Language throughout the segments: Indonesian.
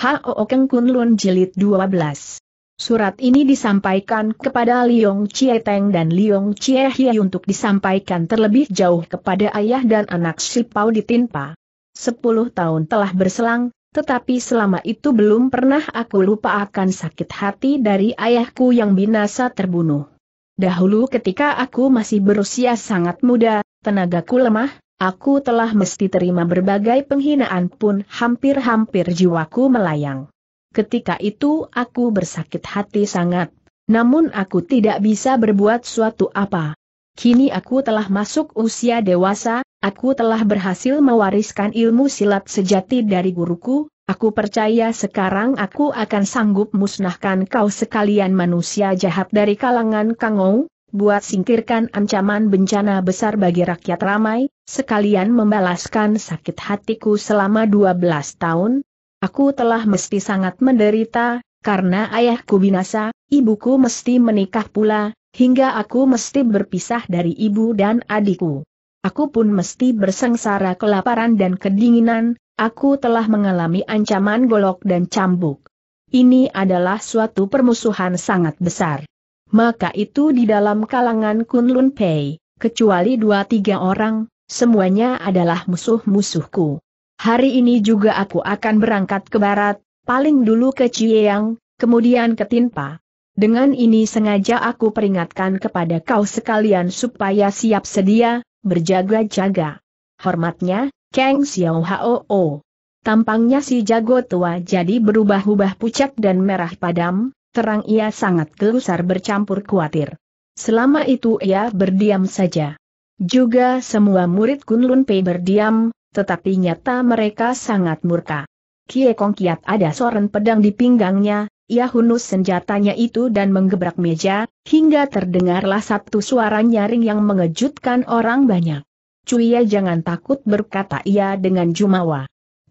H.O.O. Keng Kun Jilid 12. Surat ini disampaikan kepada Liong Chie Teng dan Liong Chie Hie untuk disampaikan terlebih jauh kepada ayah dan anak sipau di ditinpa. Sepuluh tahun telah berselang, tetapi selama itu belum pernah aku lupa akan sakit hati dari ayahku yang binasa terbunuh. Dahulu ketika aku masih berusia sangat muda, tenagaku lemah, Aku telah mesti terima berbagai penghinaan pun hampir-hampir jiwaku melayang. Ketika itu aku bersakit hati sangat, namun aku tidak bisa berbuat suatu apa. Kini aku telah masuk usia dewasa, aku telah berhasil mewariskan ilmu silat sejati dari guruku, aku percaya sekarang aku akan sanggup musnahkan kau sekalian manusia jahat dari kalangan Kangou, buat singkirkan ancaman bencana besar bagi rakyat ramai, sekalian membalaskan sakit hatiku selama 12 tahun. Aku telah mesti sangat menderita, karena ayahku binasa, ibuku mesti menikah pula, hingga aku mesti berpisah dari ibu dan adikku. Aku pun mesti bersengsara kelaparan dan kedinginan, aku telah mengalami ancaman golok dan cambuk. Ini adalah suatu permusuhan sangat besar maka itu di dalam kalangan Kunlun Pei, kecuali dua tiga orang, semuanya adalah musuh-musuhku. Hari ini juga aku akan berangkat ke barat, paling dulu ke Ciyang, kemudian ke Tinpa. Dengan ini sengaja aku peringatkan kepada kau sekalian supaya siap sedia, berjaga-jaga. Hormatnya, Kang Xiao Hao. Tampangnya si jago tua jadi berubah-ubah pucat dan merah padam, terang ia sangat gelusar bercampur khawatir. Selama itu ia berdiam saja. Juga semua murid Kunlun Pei berdiam, tetapi nyata mereka sangat murka. Kie Kong Kiat ada soren pedang di pinggangnya, ia hunus senjatanya itu dan menggebrak meja, hingga terdengarlah satu suara nyaring yang mengejutkan orang banyak. Cuya jangan takut berkata ia dengan jumawa.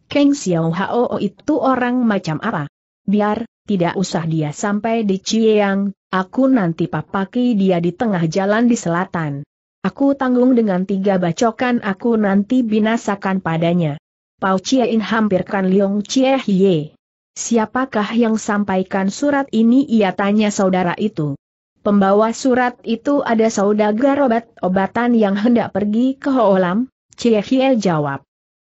Keng Xiao Hao oh, itu orang macam apa? Biar, tidak usah dia sampai di Cieyang, aku nanti papaki dia di tengah jalan di selatan. Aku tanggung dengan tiga bacokan aku nanti binasakan padanya. Pau Chiein hampirkan Liong Chie Hie. Siapakah yang sampaikan surat ini ia tanya saudara itu. Pembawa surat itu ada saudagar obat-obatan yang hendak pergi ke Hoolam, Chie Hie jawab.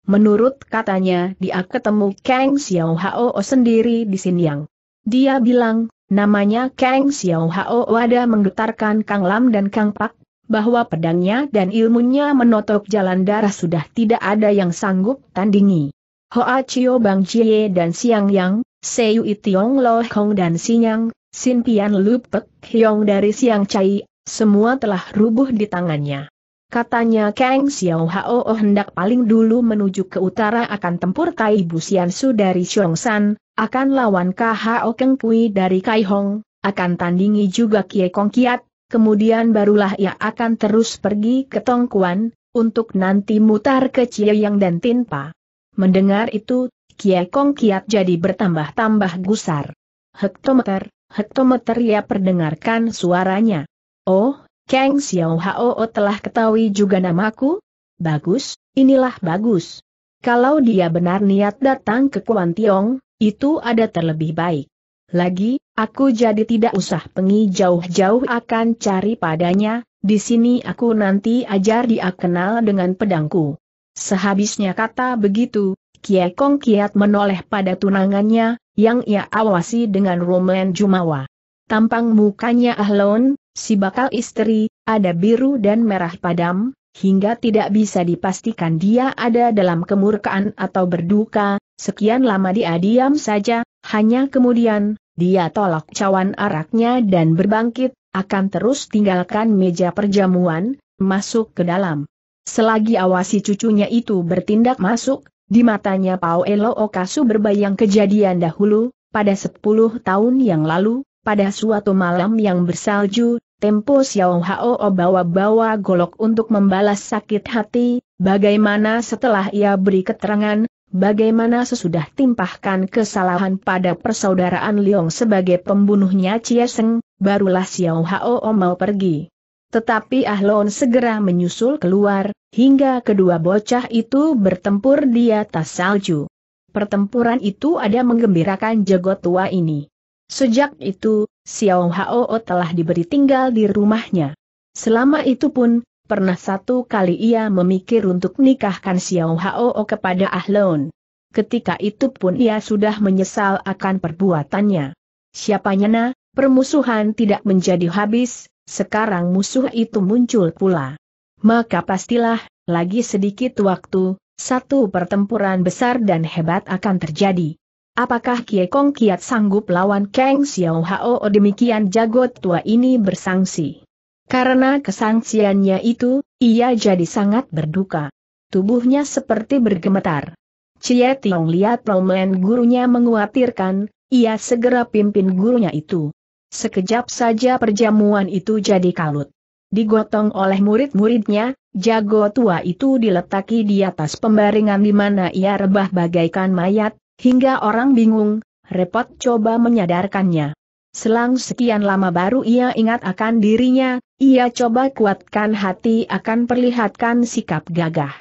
Menurut katanya dia ketemu Kang Xiao Hao sendiri di Sinyang. Dia bilang, namanya Kang Xiao Hao Wada menggetarkan Kang Lam dan Kang Pak, bahwa pedangnya dan ilmunya menotok jalan darah sudah tidak ada yang sanggup tandingi. Hoa Chio Bang Jie dan Siang Yang, Seiyu Itiong Lo Hong dan Sinyang, Sin Pian Lu Pek Hyong dari Siang Chai, semua telah rubuh di tangannya. Katanya Kang Xiao Hao hendak paling dulu menuju ke utara akan tempur Tai Busian Su dari San, akan lawan KHO Keng Pui dari Kai Hong, akan tandingi juga Kie Kong Kiat, kemudian barulah ia akan terus pergi ke Tong Tongkuan, untuk nanti mutar ke Yang dan Tin Pa. Mendengar itu, Kie Kong Kiat jadi bertambah-tambah gusar. Hektometer, hektometer ia perdengarkan suaranya. Oh, Kang Xiao Hao oh telah ketahui juga namaku? Bagus, inilah bagus. Kalau dia benar niat datang ke Kuan Tiong, itu ada terlebih baik. Lagi, aku jadi tidak usah pengi jauh-jauh akan cari padanya, di sini aku nanti ajar dia kenal dengan pedangku. Sehabisnya kata begitu, Kie Kong kiat menoleh pada tunangannya, yang ia awasi dengan Roman Jumawa. Tampang mukanya ahlon, si bakal istri, ada biru dan merah padam, hingga tidak bisa dipastikan dia ada dalam kemurkaan atau berduka, Sekian lama dia diam saja, hanya kemudian, dia tolak cawan araknya dan berbangkit, akan terus tinggalkan meja perjamuan, masuk ke dalam. Selagi awasi cucunya itu bertindak masuk, di matanya Pao Elo Okasu berbayang kejadian dahulu, pada 10 tahun yang lalu, pada suatu malam yang bersalju, Tempo Xiao Hao bawa-bawa golok untuk membalas sakit hati, bagaimana setelah ia beri keterangan, bagaimana sesudah timpahkan kesalahan pada persaudaraan Liong sebagai pembunuhnya Cieseng, Seng, barulah Xiao Hao mau pergi. Tetapi Ah Ahlon segera menyusul keluar, hingga kedua bocah itu bertempur di atas salju. Pertempuran itu ada menggembirakan jago tua ini. Sejak itu, Xiao Hao telah diberi tinggal di rumahnya. Selama itu pun, Pernah satu kali ia memikir untuk nikahkan Xiao Hao kepada Ahlon. Ketika itu pun ia sudah menyesal akan perbuatannya. Siapanya nyana, permusuhan tidak menjadi habis, sekarang musuh itu muncul pula. Maka pastilah, lagi sedikit waktu, satu pertempuran besar dan hebat akan terjadi. Apakah Kie Kong Kiat sanggup lawan Kang Xiao Hao demikian jago tua ini bersangsi? Karena kesangsiannya itu, ia jadi sangat berduka. Tubuhnya seperti bergemetar. Cie Tiong lihat Roman gurunya menguatirkan, ia segera pimpin gurunya itu. Sekejap saja perjamuan itu jadi kalut. Digotong oleh murid-muridnya, jago tua itu diletaki di atas pembaringan di mana ia rebah bagaikan mayat, hingga orang bingung, repot coba menyadarkannya. Selang sekian lama baru ia ingat akan dirinya, ia coba kuatkan hati akan perlihatkan sikap gagah.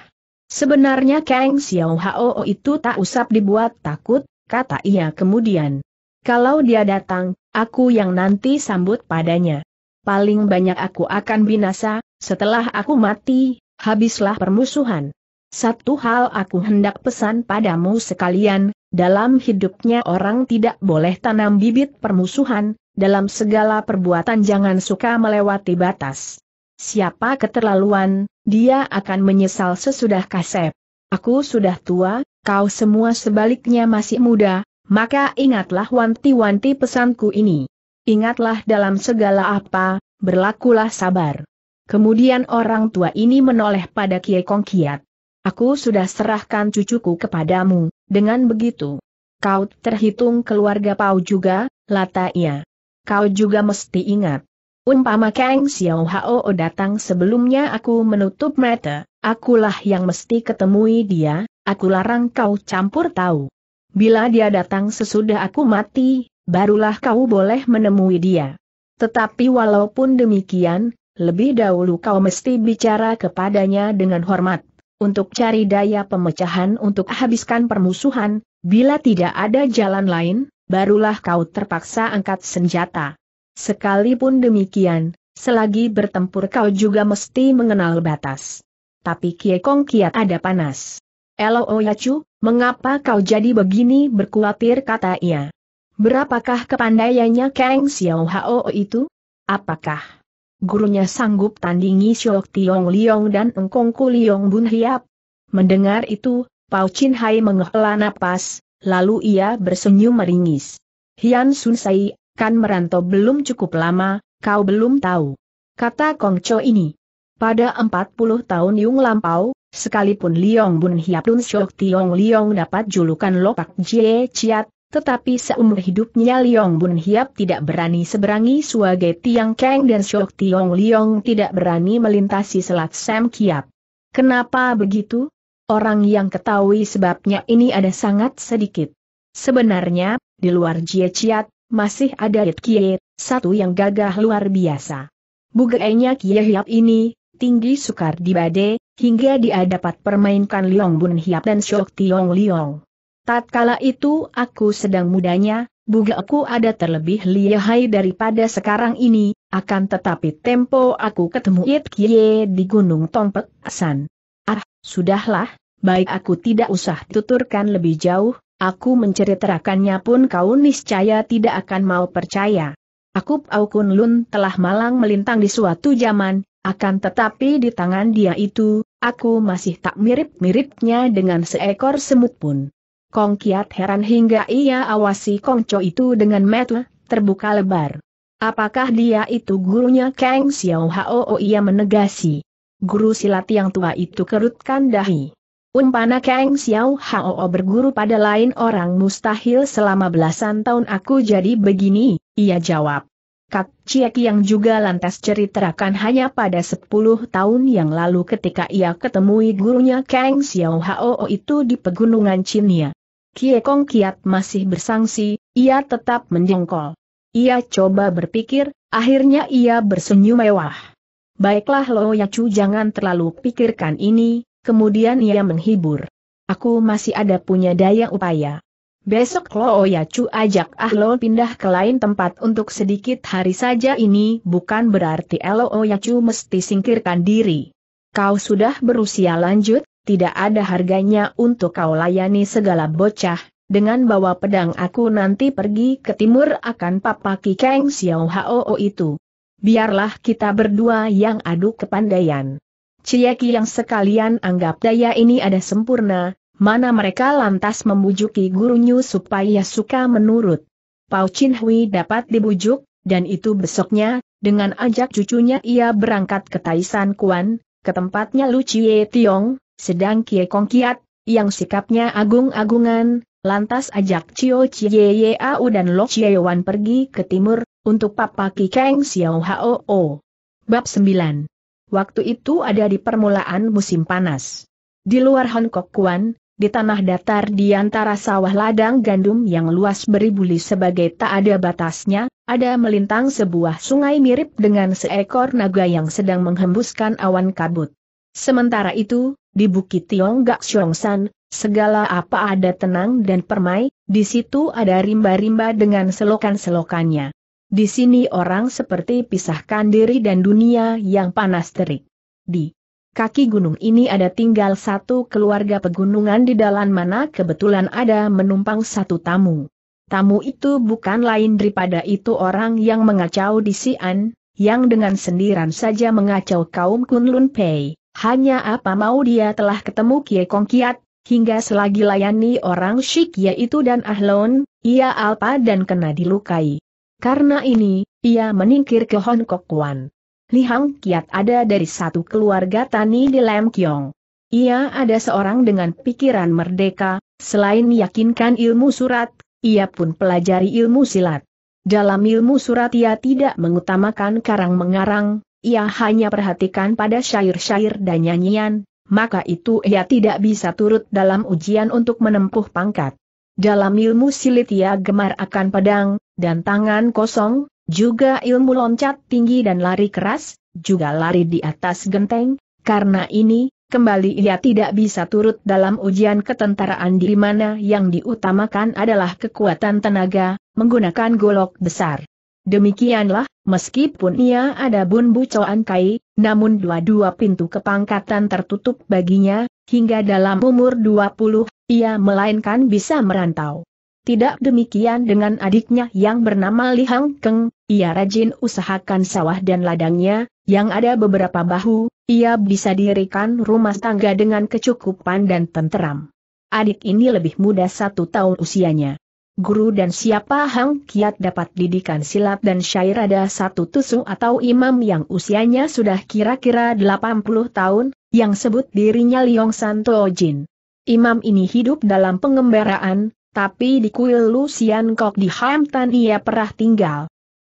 Sebenarnya Kang Xiao Hao itu tak usap dibuat takut, kata ia kemudian. Kalau dia datang, aku yang nanti sambut padanya. Paling banyak aku akan binasa, setelah aku mati, habislah permusuhan. Satu hal aku hendak pesan padamu sekalian, dalam hidupnya orang tidak boleh tanam bibit permusuhan, dalam segala perbuatan jangan suka melewati batas. Siapa keterlaluan, dia akan menyesal sesudah kasep. Aku sudah tua, kau semua sebaliknya masih muda, maka ingatlah wanti-wanti pesanku ini. Ingatlah dalam segala apa, berlakulah sabar. Kemudian orang tua ini menoleh pada Kiai Kong Kiat. Aku sudah serahkan cucuku kepadamu, dengan begitu, kau terhitung keluarga Pau juga, lata ia. Kau juga mesti ingat. Umpama Kang Xiao Hao datang sebelumnya aku menutup mata, akulah yang mesti ketemui dia, aku larang kau campur tahu. Bila dia datang sesudah aku mati, barulah kau boleh menemui dia. Tetapi walaupun demikian, lebih dahulu kau mesti bicara kepadanya dengan hormat untuk cari daya pemecahan untuk habiskan permusuhan, bila tidak ada jalan lain, barulah kau terpaksa angkat senjata. Sekalipun demikian, selagi bertempur kau juga mesti mengenal batas. Tapi Kie Kong kiat ada panas. Elo oh Yacu, mengapa kau jadi begini berkuatir kata ia. Berapakah kepandaiannya Kang Xiao Hao itu? Apakah gurunya sanggup tandingi Siok Tiong Liong dan Engkong Ku Liong Bun Hiap. Mendengar itu, Pao Chin Hai menghela napas, lalu ia bersenyum meringis. Hian Sun Sai, kan merantau belum cukup lama, kau belum tahu. Kata Kong Cho ini. Pada 40 tahun Yung Lampau, Sekalipun Liong Bun Hiap Dun Siok Tiong Liong dapat julukan Lopak Jie Chiat, tetapi seumur hidupnya Liong Bun Hiap tidak berani seberangi Suage Tiang Kang dan Syok Tiong Liong tidak berani melintasi Selat Sam Kiap. Kenapa begitu? Orang yang ketahui sebabnya ini ada sangat sedikit. Sebenarnya, di luar Jie Chiat, masih ada It Kie, satu yang gagah luar biasa. Bugeenya Kie Hiap ini, tinggi sukar dibade, hingga dia dapat permainkan Liong Bun Hiap dan Syok Tiong Liong. Tatkala itu aku sedang mudanya, bugaku ada terlebih lihai daripada sekarang ini, akan tetapi tempo aku ketemu It Kie di Gunung Tongpek San. Ah, sudahlah, baik aku tidak usah tuturkan lebih jauh, aku menceritakannya pun kau niscaya tidak akan mau percaya. Aku Pau Kun Lun telah malang melintang di suatu zaman, akan tetapi di tangan dia itu, aku masih tak mirip-miripnya dengan seekor semut pun. Kong Kiat heran hingga ia awasi Kong Cho itu dengan metu, terbuka lebar. Apakah dia itu gurunya Kang Xiao Hao? Oh, ia menegasi. Guru silat yang tua itu kerutkan dahi. Umpana Kang Xiao Hao berguru pada lain orang mustahil selama belasan tahun aku jadi begini, ia jawab. Kak Ciek yang juga lantas ceritakan hanya pada sepuluh tahun yang lalu ketika ia ketemui gurunya Kang Xiao Hao itu di pegunungan Cinia. Kie Kong Kiat masih bersangsi, ia tetap menjengkol. Ia coba berpikir, akhirnya ia bersenyum mewah. Baiklah Lo Yacu jangan terlalu pikirkan ini, kemudian ia menghibur. Aku masih ada punya daya upaya. Besok Lo Yacu ajak Ah Lo pindah ke lain tempat untuk sedikit hari saja ini bukan berarti Lo Yacu mesti singkirkan diri. Kau sudah berusia lanjut, tidak ada harganya untuk kau layani segala bocah, dengan bawa pedang aku nanti pergi ke timur akan papaki Kang Xiao Hao itu. Biarlah kita berdua yang adu kepandaian. Ciyaki yang sekalian anggap daya ini ada sempurna, mana mereka lantas membujuki gurunya supaya suka menurut. Pau Chin Hui dapat dibujuk, dan itu besoknya, dengan ajak cucunya ia berangkat ke Taisan Kuan, ke tempatnya Lu Chie Tiong, sedang Kie Kong Kiat, yang sikapnya agung-agungan, lantas ajak Cio Chie Au dan Lo Chie Wan pergi ke timur, untuk Papa Ki Keng Xiao Hao. -o. Bab 9 Waktu itu ada di permulaan musim panas. Di luar Hongkok Kuan, di tanah datar di antara sawah ladang gandum yang luas beribuli sebagai tak ada batasnya, ada melintang sebuah sungai mirip dengan seekor naga yang sedang menghembuskan awan kabut. Sementara itu, di Bukit Tiongkok Xiongshan, segala apa ada tenang dan permai, di situ ada rimba-rimba dengan selokan-selokannya. Di sini orang seperti pisahkan diri dan dunia yang panas terik. Di kaki gunung ini ada tinggal satu keluarga pegunungan di dalam mana kebetulan ada menumpang satu tamu. Tamu itu bukan lain daripada itu orang yang mengacau di Sian, yang dengan sendiran saja mengacau kaum Kunlun Pei. Hanya apa mau dia telah ketemu Kie Kong Kiat, hingga selagi layani orang Shik yaitu dan Ahlon, ia alpa dan kena dilukai. Karena ini, ia meningkir ke Hong Kok Wan. Li Hang Kiat ada dari satu keluarga tani di Lam Kiong. Ia ada seorang dengan pikiran merdeka, selain yakinkan ilmu surat, ia pun pelajari ilmu silat. Dalam ilmu surat ia tidak mengutamakan karang-mengarang, ia hanya perhatikan pada syair-syair dan nyanyian, maka itu ia tidak bisa turut dalam ujian untuk menempuh pangkat. Dalam ilmu silit ia gemar akan pedang, dan tangan kosong, juga ilmu loncat tinggi dan lari keras, juga lari di atas genteng, karena ini, kembali ia tidak bisa turut dalam ujian ketentaraan di mana yang diutamakan adalah kekuatan tenaga, menggunakan golok besar. Demikianlah, meskipun ia ada bun bucoan kai, namun dua-dua pintu kepangkatan tertutup baginya, hingga dalam umur 20, ia melainkan bisa merantau. Tidak demikian dengan adiknya yang bernama Li Hang Keng, ia rajin usahakan sawah dan ladangnya, yang ada beberapa bahu, ia bisa dirikan rumah tangga dengan kecukupan dan tenteram. Adik ini lebih muda satu tahun usianya guru dan siapa Hang Kiat dapat didikan silat dan syair ada satu tusung atau imam yang usianya sudah kira-kira 80 tahun, yang sebut dirinya Liong Santo Jin. Imam ini hidup dalam pengembaraan, tapi di kuil Lucian Kok di Tan ia pernah tinggal.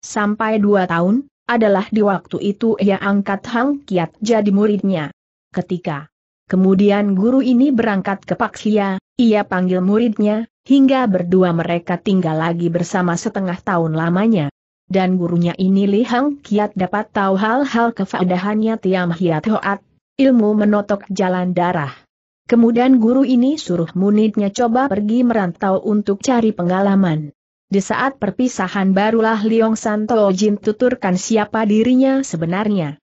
Sampai dua tahun, adalah di waktu itu ia angkat Hang Kiat jadi muridnya. Ketika kemudian guru ini berangkat ke Paksia, ia panggil muridnya, hingga berdua mereka tinggal lagi bersama setengah tahun lamanya. Dan gurunya ini Li Hang Kiat dapat tahu hal-hal kefadahannya Tiam Hiat Hoat, ilmu menotok jalan darah. Kemudian guru ini suruh muridnya coba pergi merantau untuk cari pengalaman. Di saat perpisahan barulah Liong Santo Jin tuturkan siapa dirinya sebenarnya.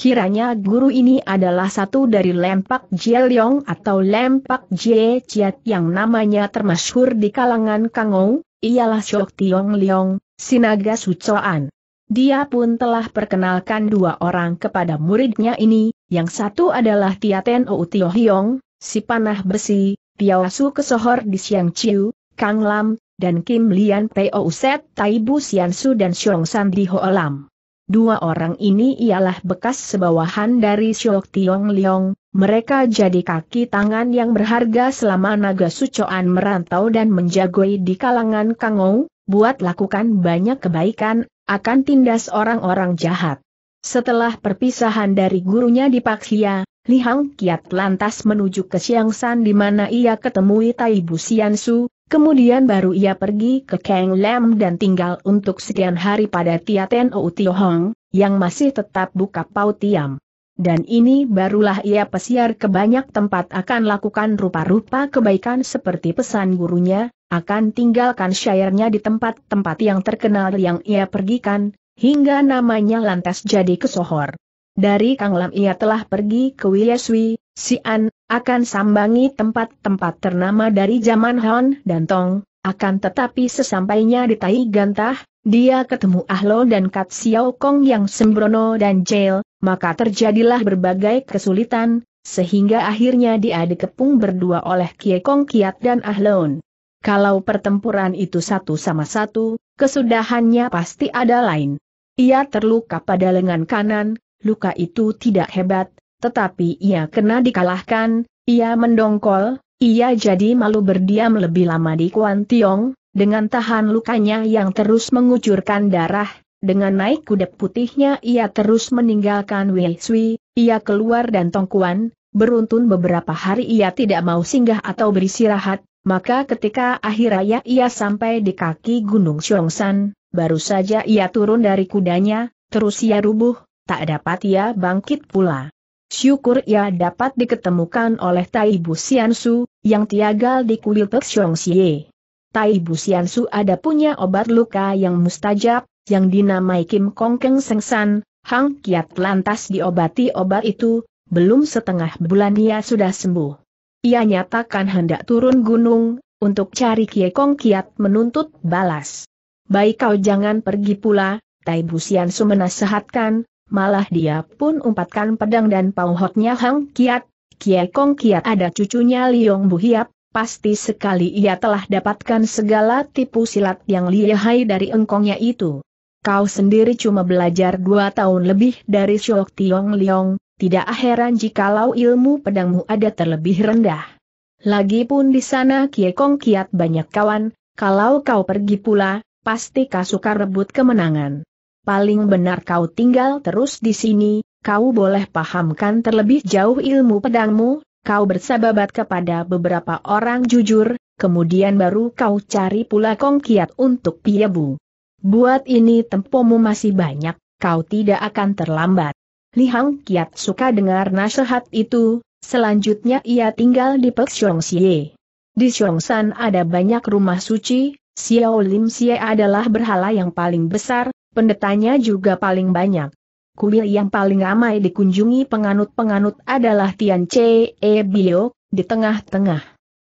Kiranya guru ini adalah satu dari Lempak Jie Leong atau Lempak Jie Chiat yang namanya termasyhur di kalangan Kangou, ialah Shok Tiong Leong, Sinaga Sucoan. Dia pun telah perkenalkan dua orang kepada muridnya ini, yang satu adalah Tiaten Ou Tio Hiong, si panah besi, Piawasu kesohor di Siang Chiu, Kang Lam, dan Kim Lian Peo Set Tai Bu Taibu Su dan Xiong San di Ho Lam. Dua orang ini ialah bekas sebawahan dari Siok Tiong Leong, mereka jadi kaki tangan yang berharga selama naga sucoan merantau dan menjagoi di kalangan Kangou, buat lakukan banyak kebaikan, akan tindas orang-orang jahat. Setelah perpisahan dari gurunya di Paksia, Li Hang Kiat lantas menuju ke Siang San di mana ia ketemui Tai Bu Sian Su, Kemudian baru ia pergi ke Kang Lam dan tinggal untuk sekian hari pada Tia Ten Tio Hong, yang masih tetap buka pau tiam. Dan ini barulah ia pesiar ke banyak tempat akan lakukan rupa-rupa kebaikan seperti pesan gurunya, akan tinggalkan syairnya di tempat-tempat yang terkenal yang ia pergikan, hingga namanya lantas jadi kesohor. Dari Kang Lam ia telah pergi ke Wieswi, Sian, akan sambangi tempat-tempat ternama dari zaman Han dan Tong, akan tetapi sesampainya di Tai Gantah, dia ketemu Ahlo dan Kat Xiao Kong yang sembrono dan jail, maka terjadilah berbagai kesulitan, sehingga akhirnya dia dikepung berdua oleh Kie Kong Kiat dan Ahlon. Kalau pertempuran itu satu sama satu, kesudahannya pasti ada lain. Ia terluka pada lengan kanan, luka itu tidak hebat, tetapi ia kena dikalahkan, ia mendongkol, ia jadi malu berdiam lebih lama di Kuan Tiong, dengan tahan lukanya yang terus mengucurkan darah, dengan naik kuda putihnya ia terus meninggalkan Wei Sui, ia keluar dan Tongkuan, beruntun beberapa hari ia tidak mau singgah atau beristirahat, maka ketika akhir raya ia sampai di kaki Gunung Xiongsan, baru saja ia turun dari kudanya, terus ia rubuh, tak dapat ia bangkit pula. Syukur ia dapat diketemukan oleh Tai Bu Su, yang tiagal di kuil Pek Xiong Xie. Tai Bu Su ada punya obat luka yang mustajab, yang dinamai Kim Kong Keng San. Hang Kiat lantas diobati obat itu, belum setengah bulan ia sudah sembuh. Ia nyatakan hendak turun gunung, untuk cari Kie Kong Kiat menuntut balas. Baik kau jangan pergi pula, Tai Bu Su menasehatkan, Malah dia pun umpatkan pedang dan pauhotnya Hang Kiat, Kie Kong Kiat ada cucunya Liong Bu Hiap, pasti sekali ia telah dapatkan segala tipu silat yang lihai dari engkongnya itu. Kau sendiri cuma belajar dua tahun lebih dari Syok Tiong Liong, tidak heran jikalau ilmu pedangmu ada terlebih rendah. Lagipun di sana Kie Kong Kiat banyak kawan, kalau kau pergi pula, pasti kau suka rebut kemenangan paling benar kau tinggal terus di sini, kau boleh pahamkan terlebih jauh ilmu pedangmu, kau bersababat kepada beberapa orang jujur, kemudian baru kau cari pula kongkiat untuk piebu. Buat ini tempomu masih banyak, kau tidak akan terlambat. Li Hang Kiat suka dengar nasihat itu, selanjutnya ia tinggal di Pek Xiong Xie. Di San ada banyak rumah suci, Xiao Lim Xie adalah berhala yang paling besar, Pendetanya juga paling banyak. Kuil yang paling ramai dikunjungi penganut-penganut adalah Tian Che E Bio, di tengah-tengah.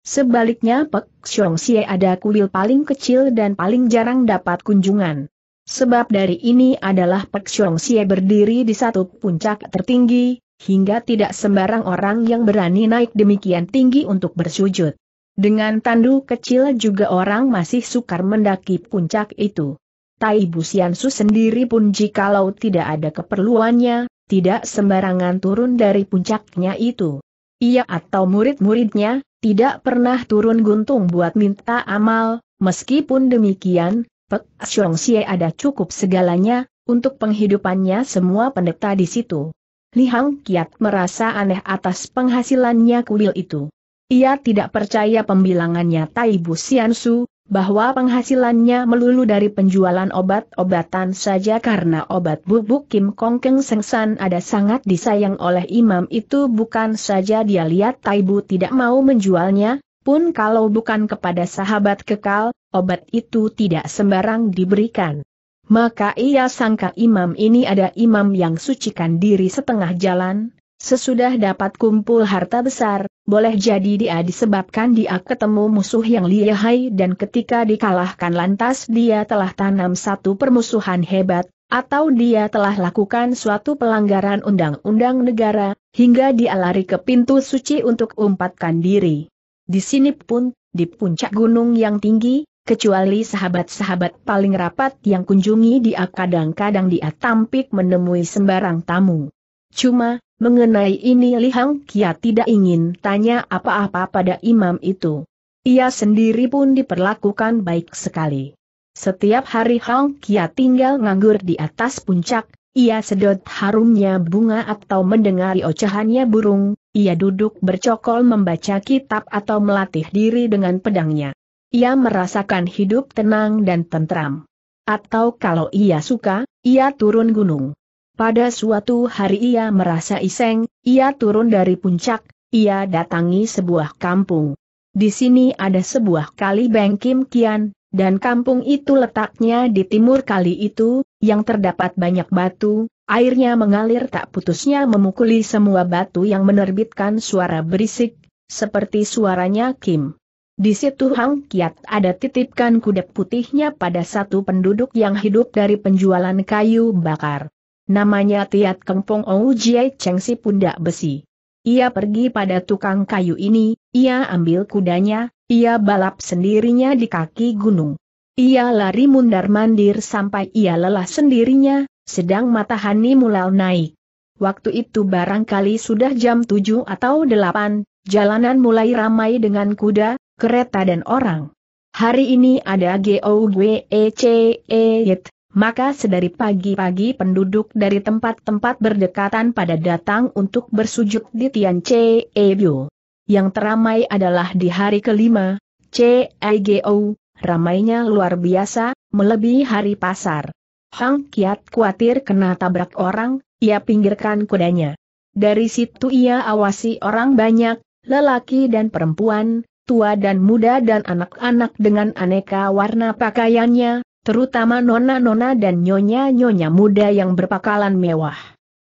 Sebaliknya Pek Xiong Xie ada kuil paling kecil dan paling jarang dapat kunjungan. Sebab dari ini adalah Pek Xiong Xie berdiri di satu puncak tertinggi, hingga tidak sembarang orang yang berani naik demikian tinggi untuk bersujud. Dengan tandu kecil juga orang masih sukar mendaki puncak itu. Tai Bu Siansu sendiri pun jikalau tidak ada keperluannya, tidak sembarangan turun dari puncaknya itu. Ia atau murid-muridnya, tidak pernah turun guntung buat minta amal, meskipun demikian, Pek Siong Sie ada cukup segalanya, untuk penghidupannya semua pendeta di situ. Lihang Kiat merasa aneh atas penghasilannya kuil itu. Ia tidak percaya pembilangannya Tai Bu Siansu, bahwa penghasilannya melulu dari penjualan obat-obatan saja karena obat bubuk Kim Kong Keng Sengsan ada sangat disayang oleh imam itu bukan saja dia lihat Taibu tidak mau menjualnya, pun kalau bukan kepada sahabat kekal, obat itu tidak sembarang diberikan. Maka ia sangka imam ini ada imam yang sucikan diri setengah jalan, Sesudah dapat kumpul harta besar, boleh jadi dia disebabkan dia ketemu musuh yang lihai dan ketika dikalahkan lantas dia telah tanam satu permusuhan hebat, atau dia telah lakukan suatu pelanggaran undang-undang negara, hingga dia lari ke pintu suci untuk umpatkan diri. Di sini pun, di puncak gunung yang tinggi, kecuali sahabat-sahabat paling rapat yang kunjungi dia kadang-kadang dia tampik menemui sembarang tamu. Cuma, Mengenai ini Li Hang Kia tidak ingin tanya apa-apa pada imam itu. Ia sendiri pun diperlakukan baik sekali. Setiap hari Hang Kia tinggal nganggur di atas puncak, ia sedot harumnya bunga atau mendengari ocehannya burung, ia duduk bercokol membaca kitab atau melatih diri dengan pedangnya. Ia merasakan hidup tenang dan tentram. Atau kalau ia suka, ia turun gunung. Pada suatu hari ia merasa iseng, ia turun dari puncak, ia datangi sebuah kampung. Di sini ada sebuah kali Beng Kim Kian, dan kampung itu letaknya di timur kali itu, yang terdapat banyak batu, airnya mengalir tak putusnya memukuli semua batu yang menerbitkan suara berisik, seperti suaranya Kim. Di situ Hang Kiat ada titipkan kuda putihnya pada satu penduduk yang hidup dari penjualan kayu bakar. Namanya Tiat Kempong Ou Jie Cheng si pundak besi. Ia pergi pada tukang kayu ini, ia ambil kudanya, ia balap sendirinya di kaki gunung. Ia lari mundar-mandir sampai ia lelah sendirinya, sedang matahari mulai naik. Waktu itu barangkali sudah jam 7 atau delapan, jalanan mulai ramai dengan kuda, kereta dan orang. Hari ini ada GOWECEYT, maka sedari pagi-pagi penduduk dari tempat-tempat berdekatan pada datang untuk bersujud di Tian Che Ebyo. Yang teramai adalah di hari kelima, CIGO, e ramainya luar biasa, melebihi hari pasar. Hang Kiat khawatir kena tabrak orang, ia pinggirkan kudanya. Dari situ ia awasi orang banyak, lelaki dan perempuan, tua dan muda dan anak-anak dengan aneka warna pakaiannya, terutama nona-nona dan nyonya-nyonya muda yang berpakalan mewah.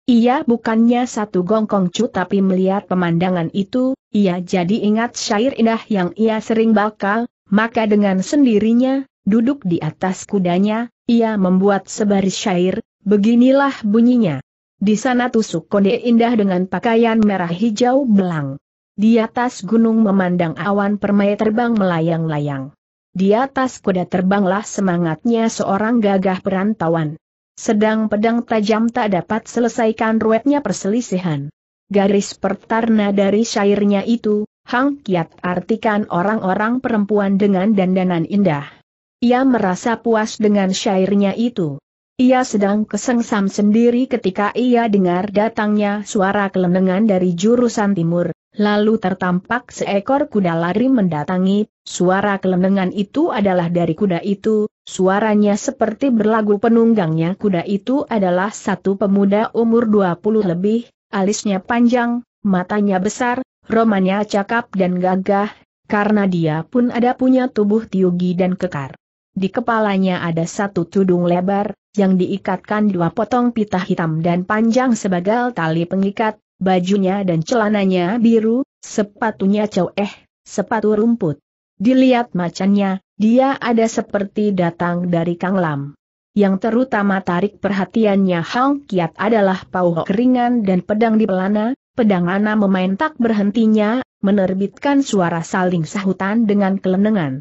Ia bukannya satu gongkong cu tapi melihat pemandangan itu, ia jadi ingat syair indah yang ia sering bakal, maka dengan sendirinya, duduk di atas kudanya, ia membuat sebaris syair, beginilah bunyinya. Di sana tusuk konde indah dengan pakaian merah hijau belang. Di atas gunung memandang awan permai terbang melayang-layang. Di atas kuda terbanglah semangatnya seorang gagah perantauan. Sedang pedang tajam tak dapat selesaikan ruetnya perselisihan. Garis pertarna dari syairnya itu, Hang Kiat artikan orang-orang perempuan dengan dandanan indah. Ia merasa puas dengan syairnya itu. Ia sedang kesengsam sendiri ketika ia dengar datangnya suara kelenengan dari jurusan timur, lalu tertampak seekor kuda lari mendatangi, suara kelenengan itu adalah dari kuda itu, suaranya seperti berlagu penunggangnya kuda itu adalah satu pemuda umur 20 lebih, alisnya panjang, matanya besar, romannya cakap dan gagah, karena dia pun ada punya tubuh tiugi dan kekar. Di kepalanya ada satu tudung lebar, yang diikatkan dua potong pita hitam dan panjang sebagai tali pengikat, bajunya dan celananya biru, sepatunya eh, sepatu rumput. Dilihat macannya, dia ada seperti datang dari Kang Lam. Yang terutama tarik perhatiannya Hang Kiat adalah pauh keringan dan pedang di pelana, pedang Ana memain tak berhentinya, menerbitkan suara saling sahutan dengan kelenengan.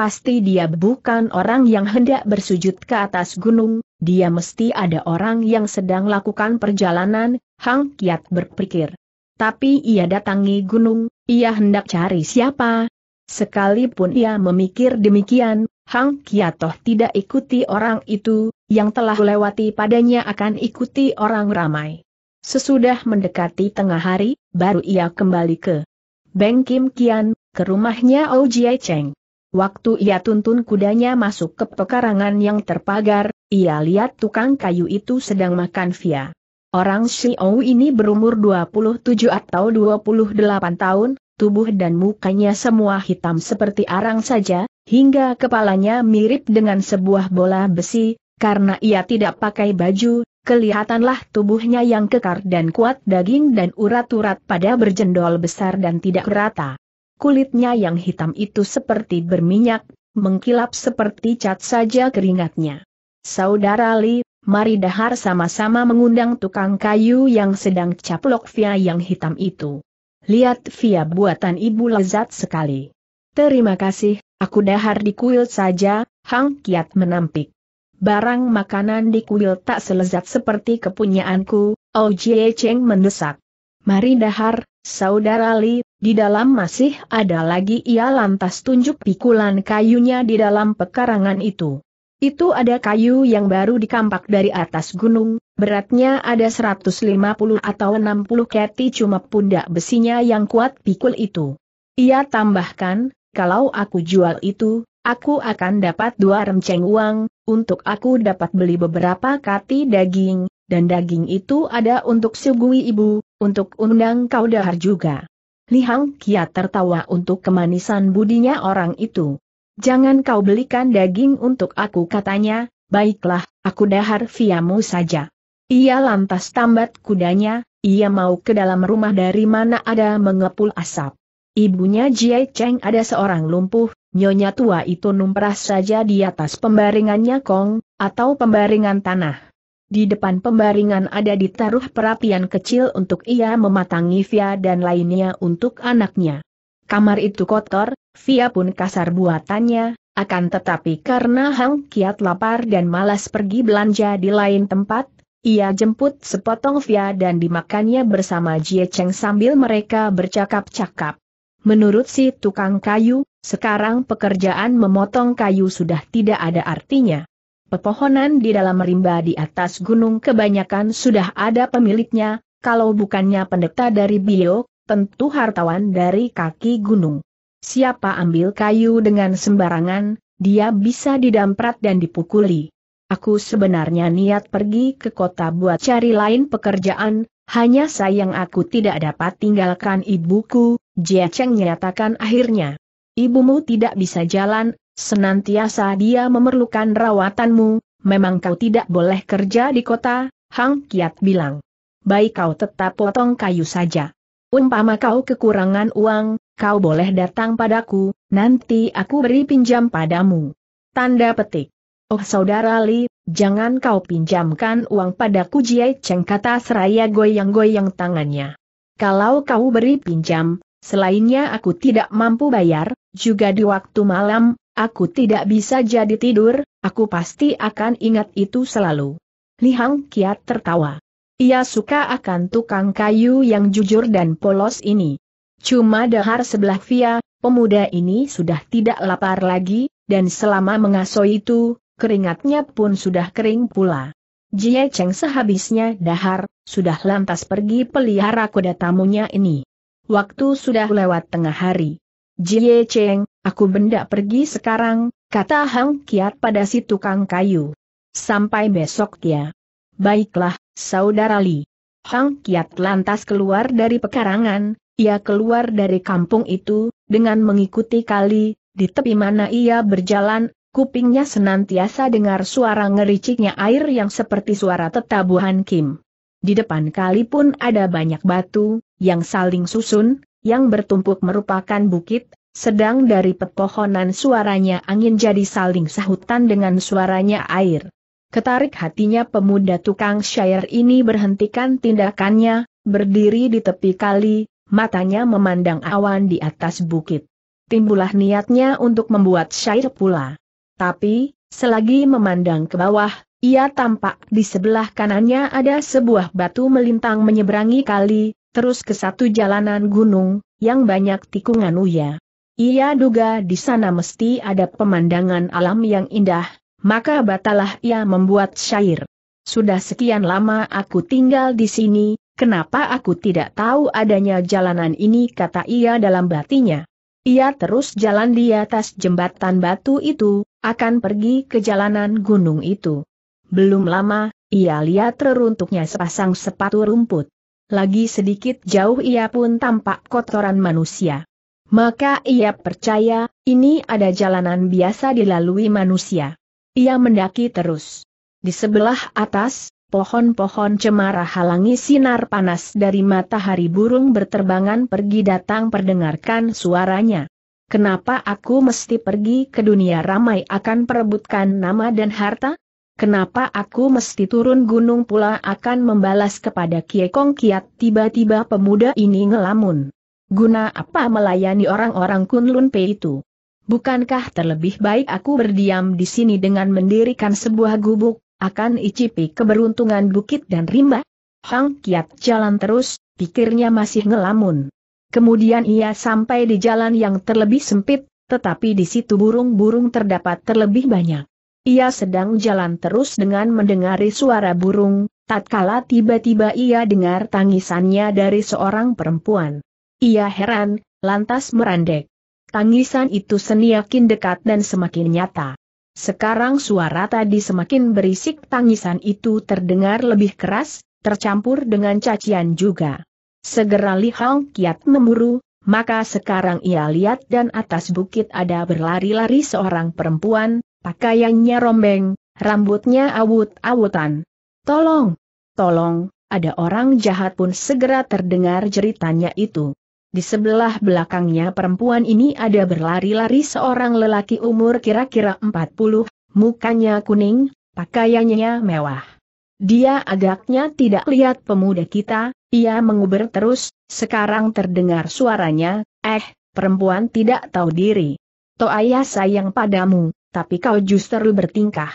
Pasti dia bukan orang yang hendak bersujud ke atas gunung, dia mesti ada orang yang sedang lakukan perjalanan, Hang Kiat berpikir. Tapi ia datangi gunung, ia hendak cari siapa? Sekalipun ia memikir demikian, Hang Kiat toh tidak ikuti orang itu, yang telah lewati padanya akan ikuti orang ramai. Sesudah mendekati tengah hari, baru ia kembali ke Beng Kim Kian, ke rumahnya Oh Jie Cheng. Waktu ia tuntun kudanya masuk ke pekarangan yang terpagar, ia lihat tukang kayu itu sedang makan via. Orang Xiao ini berumur 27 atau 28 tahun, tubuh dan mukanya semua hitam seperti arang saja, hingga kepalanya mirip dengan sebuah bola besi, karena ia tidak pakai baju, kelihatanlah tubuhnya yang kekar dan kuat daging dan urat-urat pada berjendol besar dan tidak rata kulitnya yang hitam itu seperti berminyak, mengkilap seperti cat saja keringatnya. Saudara Li, mari dahar sama-sama mengundang tukang kayu yang sedang caplok via yang hitam itu. Lihat via buatan ibu lezat sekali. Terima kasih, aku dahar di kuil saja, Hang Kiat menampik. Barang makanan di kuil tak selezat seperti kepunyaanku, Ojie Cheng mendesak. Mari dahar, saudara Li, di dalam masih ada lagi ia lantas tunjuk pikulan kayunya di dalam pekarangan itu. Itu ada kayu yang baru dikampak dari atas gunung, beratnya ada 150 atau 60 keti cuma pundak besinya yang kuat pikul itu. Ia tambahkan, kalau aku jual itu, aku akan dapat dua remceng uang, untuk aku dapat beli beberapa kati daging, dan daging itu ada untuk sugui ibu, untuk undang kau dahar juga. Li Hang Kia tertawa untuk kemanisan budinya orang itu. Jangan kau belikan daging untuk aku katanya, baiklah, aku dahar viamu saja. Ia lantas tambat kudanya, ia mau ke dalam rumah dari mana ada mengepul asap. Ibunya Jie Cheng ada seorang lumpuh, nyonya tua itu numpras saja di atas pembaringannya kong, atau pembaringan tanah. Di depan pembaringan ada ditaruh perapian kecil untuk ia mematangi Via dan lainnya untuk anaknya. Kamar itu kotor, Via pun kasar buatannya, akan tetapi karena Hang Kiat lapar dan malas pergi belanja di lain tempat, ia jemput sepotong Via dan dimakannya bersama Jie Cheng sambil mereka bercakap-cakap. Menurut si tukang kayu, sekarang pekerjaan memotong kayu sudah tidak ada artinya. Pepohonan di dalam rimba di atas gunung kebanyakan sudah ada pemiliknya, kalau bukannya pendeta dari Bio, tentu hartawan dari kaki gunung. Siapa ambil kayu dengan sembarangan, dia bisa didamprat dan dipukuli. Aku sebenarnya niat pergi ke kota buat cari lain pekerjaan, hanya sayang aku tidak dapat tinggalkan ibuku, Jia Cheng nyatakan akhirnya. Ibumu tidak bisa jalan, Senantiasa dia memerlukan rawatanmu, memang kau tidak boleh kerja di kota, Hang Kiat bilang. Baik kau tetap potong kayu saja. Umpama kau kekurangan uang, kau boleh datang padaku, nanti aku beri pinjam padamu. Tanda petik. Oh saudara Li, jangan kau pinjamkan uang padaku Jie Cheng kata seraya goyang-goyang tangannya. Kalau kau beri pinjam, selainnya aku tidak mampu bayar, juga di waktu malam, Aku tidak bisa jadi tidur, aku pasti akan ingat itu selalu. Lihang Kiat tertawa. Ia suka akan tukang kayu yang jujur dan polos ini. Cuma dahar sebelah via, pemuda ini sudah tidak lapar lagi, dan selama mengaso itu, keringatnya pun sudah kering pula. Jie Cheng sehabisnya dahar, sudah lantas pergi pelihara kuda tamunya ini. Waktu sudah lewat tengah hari. Jie Cheng, aku benda pergi sekarang, kata Hang Kiat pada si tukang kayu. Sampai besok ya. Baiklah, saudara Li. Hang Kiat lantas keluar dari pekarangan, ia keluar dari kampung itu, dengan mengikuti kali, di tepi mana ia berjalan, kupingnya senantiasa dengar suara ngericiknya air yang seperti suara tetabuhan Kim. Di depan kali pun ada banyak batu, yang saling susun, yang bertumpuk merupakan bukit, sedang dari pepohonan suaranya angin jadi saling sahutan dengan suaranya air. Ketarik hatinya pemuda tukang syair ini berhentikan tindakannya, berdiri di tepi kali, matanya memandang awan di atas bukit. Timbulah niatnya untuk membuat syair pula. Tapi, selagi memandang ke bawah, ia tampak di sebelah kanannya ada sebuah batu melintang menyeberangi kali, terus ke satu jalanan gunung, yang banyak tikungan uya. Ia duga di sana mesti ada pemandangan alam yang indah, maka batalah ia membuat syair. Sudah sekian lama aku tinggal di sini, kenapa aku tidak tahu adanya jalanan ini kata ia dalam batinya. Ia terus jalan di atas jembatan batu itu, akan pergi ke jalanan gunung itu. Belum lama, ia lihat teruntuknya sepasang sepatu rumput lagi sedikit jauh ia pun tampak kotoran manusia. Maka ia percaya, ini ada jalanan biasa dilalui manusia. Ia mendaki terus. Di sebelah atas, pohon-pohon cemara halangi sinar panas dari matahari burung berterbangan pergi datang perdengarkan suaranya. Kenapa aku mesti pergi ke dunia ramai akan perebutkan nama dan harta? Kenapa aku mesti turun gunung pula akan membalas kepada Kie Kong Kiat tiba-tiba pemuda ini ngelamun. Guna apa melayani orang-orang Kunlun Pe itu? Bukankah terlebih baik aku berdiam di sini dengan mendirikan sebuah gubuk, akan icipi keberuntungan bukit dan rimba? Hang Kiat jalan terus, pikirnya masih ngelamun. Kemudian ia sampai di jalan yang terlebih sempit, tetapi di situ burung-burung terdapat terlebih banyak. Ia sedang jalan terus dengan mendengari suara burung, tatkala tiba-tiba ia dengar tangisannya dari seorang perempuan. Ia heran, lantas merandek. Tangisan itu seniakin dekat dan semakin nyata. Sekarang suara tadi semakin berisik tangisan itu terdengar lebih keras, tercampur dengan cacian juga. Segera Li Hong kiat memburu, maka sekarang ia lihat dan atas bukit ada berlari-lari seorang perempuan, Pakaiannya rombeng, rambutnya awut-awutan. Tolong, tolong, ada orang jahat pun segera terdengar jeritannya itu. Di sebelah belakangnya perempuan ini ada berlari-lari seorang lelaki umur kira-kira 40, mukanya kuning, pakaiannya mewah. Dia agaknya tidak lihat pemuda kita, ia menguber terus, sekarang terdengar suaranya, eh, perempuan tidak tahu diri. ayah sayang padamu, tapi kau justru bertingkah.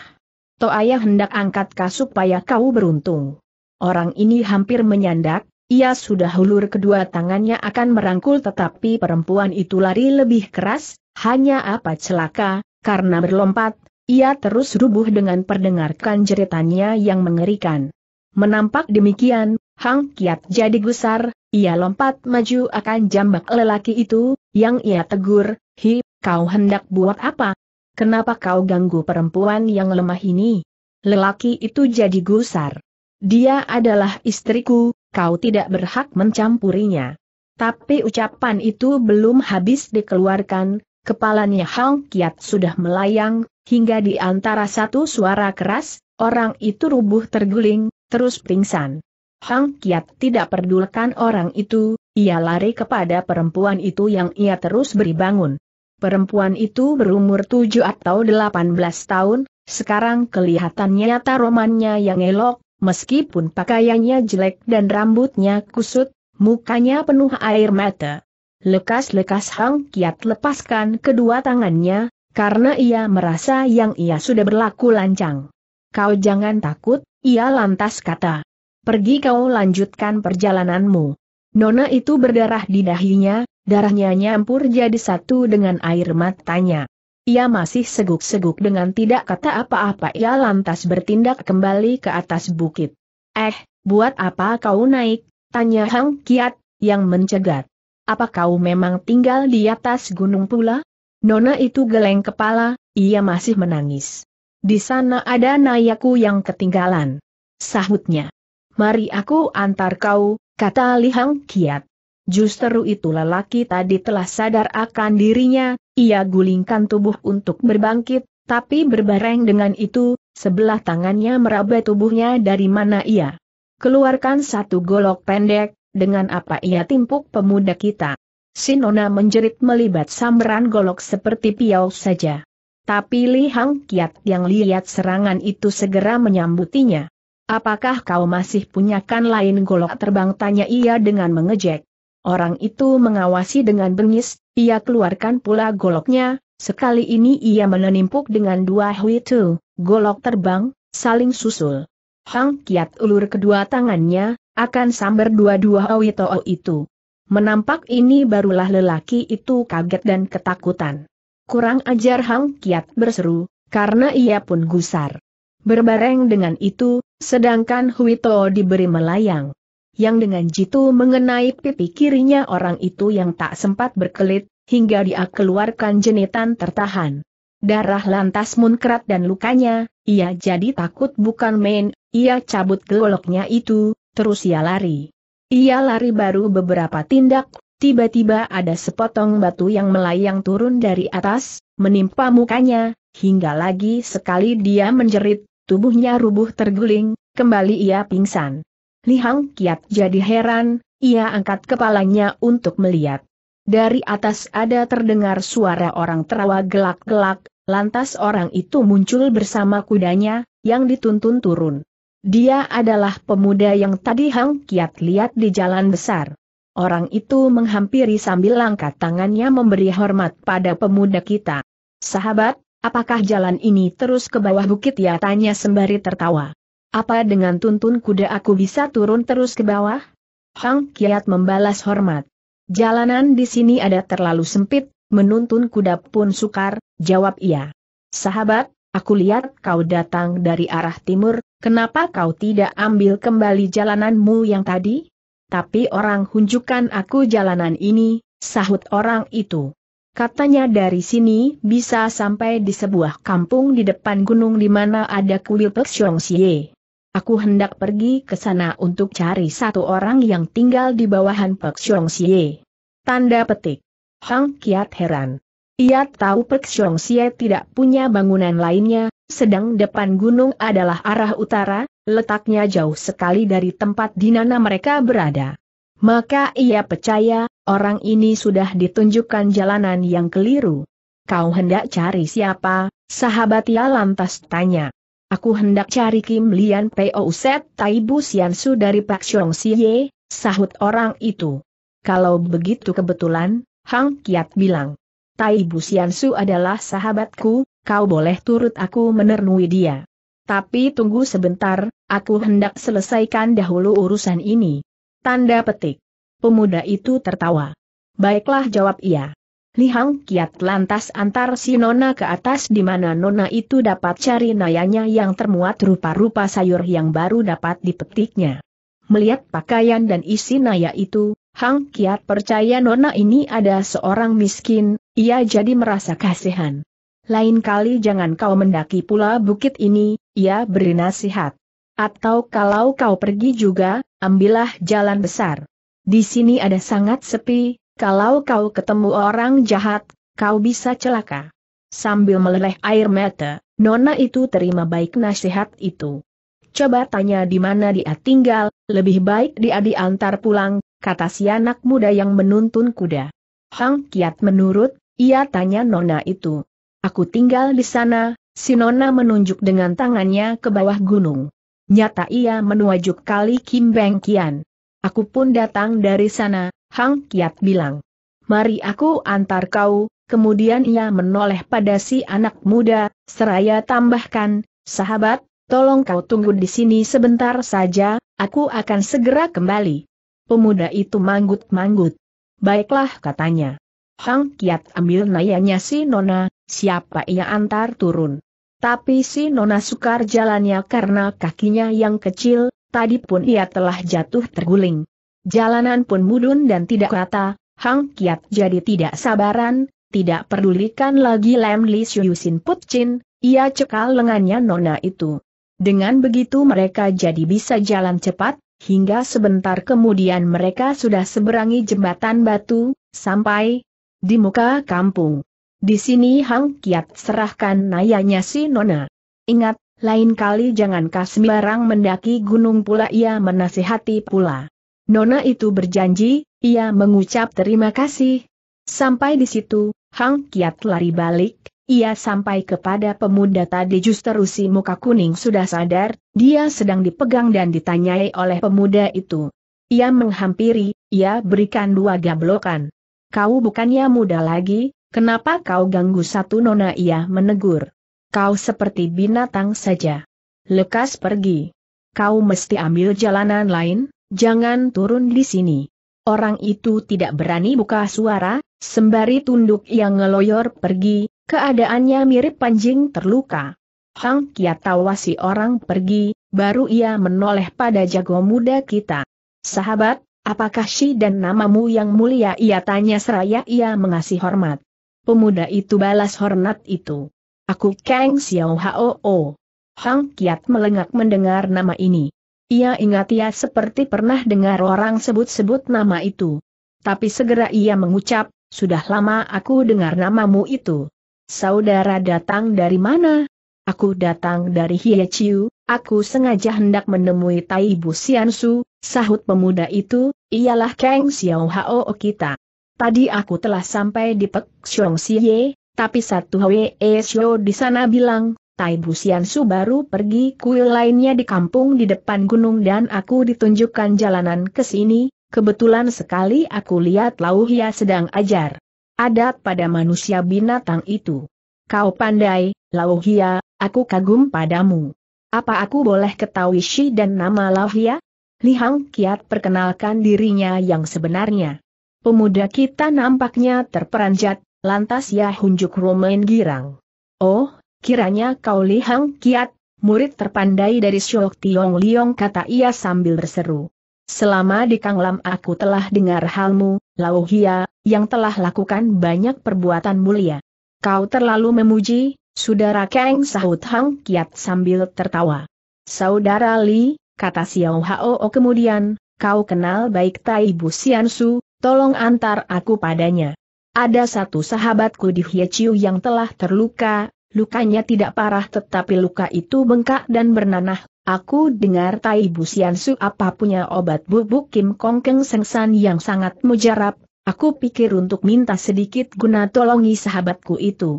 To ayah hendak angkat kau supaya kau beruntung. Orang ini hampir menyandak, ia sudah hulur kedua tangannya akan merangkul tetapi perempuan itu lari lebih keras, hanya apa celaka, karena berlompat, ia terus rubuh dengan perdengarkan jeritannya yang mengerikan. Menampak demikian, Hang Kiat jadi gusar, ia lompat maju akan jambak lelaki itu, yang ia tegur, Hi, kau hendak buat apa, Kenapa kau ganggu perempuan yang lemah ini? Lelaki itu jadi gusar. Dia adalah istriku, kau tidak berhak mencampurinya. Tapi ucapan itu belum habis dikeluarkan, kepalanya Hang Kiat sudah melayang, hingga di antara satu suara keras, orang itu rubuh terguling, terus pingsan. Hang Kiat tidak pedulikan orang itu, ia lari kepada perempuan itu yang ia terus beri bangun. Perempuan itu berumur tujuh atau delapan belas tahun, sekarang kelihatannya romannya yang elok, meskipun pakaiannya jelek dan rambutnya kusut, mukanya penuh air mata. Lekas-lekas Hang Kiat lepaskan kedua tangannya, karena ia merasa yang ia sudah berlaku lancang. Kau jangan takut, ia lantas kata. Pergi kau lanjutkan perjalananmu. Nona itu berdarah di dahinya, Darahnya nyampur jadi satu dengan air matanya. Ia masih seguk-seguk dengan tidak kata apa-apa ia lantas bertindak kembali ke atas bukit. Eh, buat apa kau naik? Tanya Hang Kiat, yang mencegat. Apa kau memang tinggal di atas gunung pula? Nona itu geleng kepala, ia masih menangis. Di sana ada nayaku yang ketinggalan. Sahutnya. Mari aku antar kau, kata Li Hang Kiat. Justru itu lelaki tadi telah sadar akan dirinya, ia gulingkan tubuh untuk berbangkit, tapi berbareng dengan itu, sebelah tangannya meraba tubuhnya dari mana ia. Keluarkan satu golok pendek, dengan apa ia timpuk pemuda kita. Sinona menjerit melibat sambaran golok seperti piau saja. Tapi Li Hang Kiat yang lihat serangan itu segera menyambutinya. Apakah kau masih punyakan lain golok terbang tanya ia dengan mengejek. Orang itu mengawasi dengan bengis, ia keluarkan pula goloknya, sekali ini ia menenimpuk dengan dua hui tu, golok terbang, saling susul. Hang Kiat ulur kedua tangannya, akan sambar dua-dua Awitoo itu. Menampak ini barulah lelaki itu kaget dan ketakutan. Kurang ajar Hang Kiat berseru, karena ia pun gusar. Berbareng dengan itu, sedangkan Huito diberi melayang yang dengan jitu mengenai pipi kirinya orang itu yang tak sempat berkelit, hingga dia keluarkan jenitan tertahan. Darah lantas munkrat dan lukanya, ia jadi takut bukan main, ia cabut goloknya itu, terus ia lari. Ia lari baru beberapa tindak, tiba-tiba ada sepotong batu yang melayang turun dari atas, menimpa mukanya, hingga lagi sekali dia menjerit, tubuhnya rubuh terguling, kembali ia pingsan. Li Hang Kiat jadi heran, ia angkat kepalanya untuk melihat. Dari atas ada terdengar suara orang terawa gelak-gelak, lantas orang itu muncul bersama kudanya, yang dituntun turun. Dia adalah pemuda yang tadi Hang Kiat lihat di jalan besar. Orang itu menghampiri sambil angkat tangannya memberi hormat pada pemuda kita. Sahabat, apakah jalan ini terus ke bawah bukit ya tanya sembari tertawa. Apa dengan tuntun kuda aku bisa turun terus ke bawah? Hang Kiat membalas hormat. Jalanan di sini ada terlalu sempit, menuntun kuda pun sukar, jawab ia. Sahabat, aku lihat kau datang dari arah timur, kenapa kau tidak ambil kembali jalananmu yang tadi? Tapi orang hunjukkan aku jalanan ini, sahut orang itu. Katanya dari sini bisa sampai di sebuah kampung di depan gunung di mana ada kuil Peksyong Siye. Aku hendak pergi ke sana untuk cari satu orang yang tinggal di bawahan Pek Xiong Xie. Tanda petik. Hang Kiat heran. Ia tahu Pek Xiong Xie tidak punya bangunan lainnya, sedang depan gunung adalah arah utara, letaknya jauh sekali dari tempat di mana mereka berada. Maka ia percaya, orang ini sudah ditunjukkan jalanan yang keliru. Kau hendak cari siapa, sahabat ia lantas tanya. Aku hendak cari Kim Lian P.O. Set Sian Siansu dari Pak Xiong Siye, sahut orang itu. Kalau begitu kebetulan, Hang Kiat bilang. Tai Sian Siansu adalah sahabatku, kau boleh turut aku menernui dia. Tapi tunggu sebentar, aku hendak selesaikan dahulu urusan ini. Tanda petik. Pemuda itu tertawa. Baiklah jawab ia. Li Hang Kiat lantas antar si Nona ke atas di mana Nona itu dapat cari nayanya yang termuat rupa-rupa sayur yang baru dapat dipetiknya. Melihat pakaian dan isi naya itu, Hang Kiat percaya Nona ini ada seorang miskin, ia jadi merasa kasihan. Lain kali jangan kau mendaki pula bukit ini, ia beri nasihat. Atau kalau kau pergi juga, ambillah jalan besar. Di sini ada sangat sepi, kalau kau ketemu orang jahat, kau bisa celaka. Sambil meleleh air mata, Nona itu terima baik nasihat itu. Coba tanya di mana dia tinggal, lebih baik dia diantar pulang, kata si anak muda yang menuntun kuda. Hang Kiat menurut, ia tanya Nona itu. Aku tinggal di sana, si Nona menunjuk dengan tangannya ke bawah gunung. Nyata ia menuajuk kali Kim Beng Kian. Aku pun datang dari sana, Hang Kiat bilang. Mari aku antar kau, kemudian ia menoleh pada si anak muda, seraya tambahkan, sahabat, tolong kau tunggu di sini sebentar saja, aku akan segera kembali. Pemuda itu manggut-manggut. Baiklah katanya. Hang Kiat ambil nayanya si Nona, siapa ia antar turun. Tapi si Nona sukar jalannya karena kakinya yang kecil, tadi pun ia telah jatuh terguling. Jalanan pun mudun dan tidak rata, Hang Kiat jadi tidak sabaran, tidak pedulikan lagi Lem Li Sin Put Chin, ia cekal lengannya nona itu. Dengan begitu mereka jadi bisa jalan cepat, hingga sebentar kemudian mereka sudah seberangi jembatan batu, sampai di muka kampung. Di sini Hang Kiat serahkan nayanya si nona. Ingat, lain kali jangan kasmi barang mendaki gunung pula ia menasihati pula. Nona itu berjanji, ia mengucap terima kasih. Sampai di situ, Hang Kiat lari balik, ia sampai kepada pemuda tadi justru si muka kuning sudah sadar, dia sedang dipegang dan ditanyai oleh pemuda itu. Ia menghampiri, ia berikan dua gablokan. Kau bukannya muda lagi, kenapa kau ganggu satu nona ia menegur. Kau seperti binatang saja. Lekas pergi. Kau mesti ambil jalanan lain? Jangan turun di sini. Orang itu tidak berani buka suara, sembari tunduk yang ngeloyor pergi, keadaannya mirip panjing terluka. Hang Kia si orang pergi, baru ia menoleh pada jago muda kita. Sahabat, apakah si dan namamu yang mulia ia tanya seraya ia mengasih hormat. Pemuda itu balas hormat itu. Aku Kang Xiao Hao. Hang Kiat melengak mendengar nama ini. Ia ingat ia seperti pernah dengar orang sebut-sebut nama itu. Tapi segera ia mengucap, sudah lama aku dengar namamu itu. Saudara datang dari mana? Aku datang dari Hiechiu, aku sengaja hendak menemui Tai Bu Xiansu, sahut pemuda itu, ialah Kang Xiao Hao kita. Tadi aku telah sampai di Pek Xiong Xie, tapi satu Hwe Xiao di sana bilang, Tai Su baru pergi kuil lainnya di kampung di depan gunung dan aku ditunjukkan jalanan ke sini, kebetulan sekali aku lihat Lauhia sedang ajar. Adat pada manusia binatang itu. Kau pandai, Lauhia, aku kagum padamu. Apa aku boleh ketahui Shi dan nama Lauhia? Hang Kiat perkenalkan dirinya yang sebenarnya. Pemuda kita nampaknya terperanjat, lantas ya hunjuk Romain girang. Oh, Kiranya kau lihang kiat, murid terpandai dari Syok Tiong Liong kata ia sambil berseru. Selama di Kang Lam aku telah dengar halmu, Hia, yang telah lakukan banyak perbuatan mulia. Kau terlalu memuji, saudara Kang sahut Hang Kiat sambil tertawa. Saudara Li, kata Xiao Hao oh, kemudian, kau kenal baik Tai Bu Su, tolong antar aku padanya. Ada satu sahabatku di Chiu yang telah terluka, Lukanya tidak parah tetapi luka itu bengkak dan bernanah. Aku dengar Tai Bu Sian apa punya obat bubuk Kim Kong Keng Sengsan yang sangat mujarab, aku pikir untuk minta sedikit guna tolongi sahabatku itu.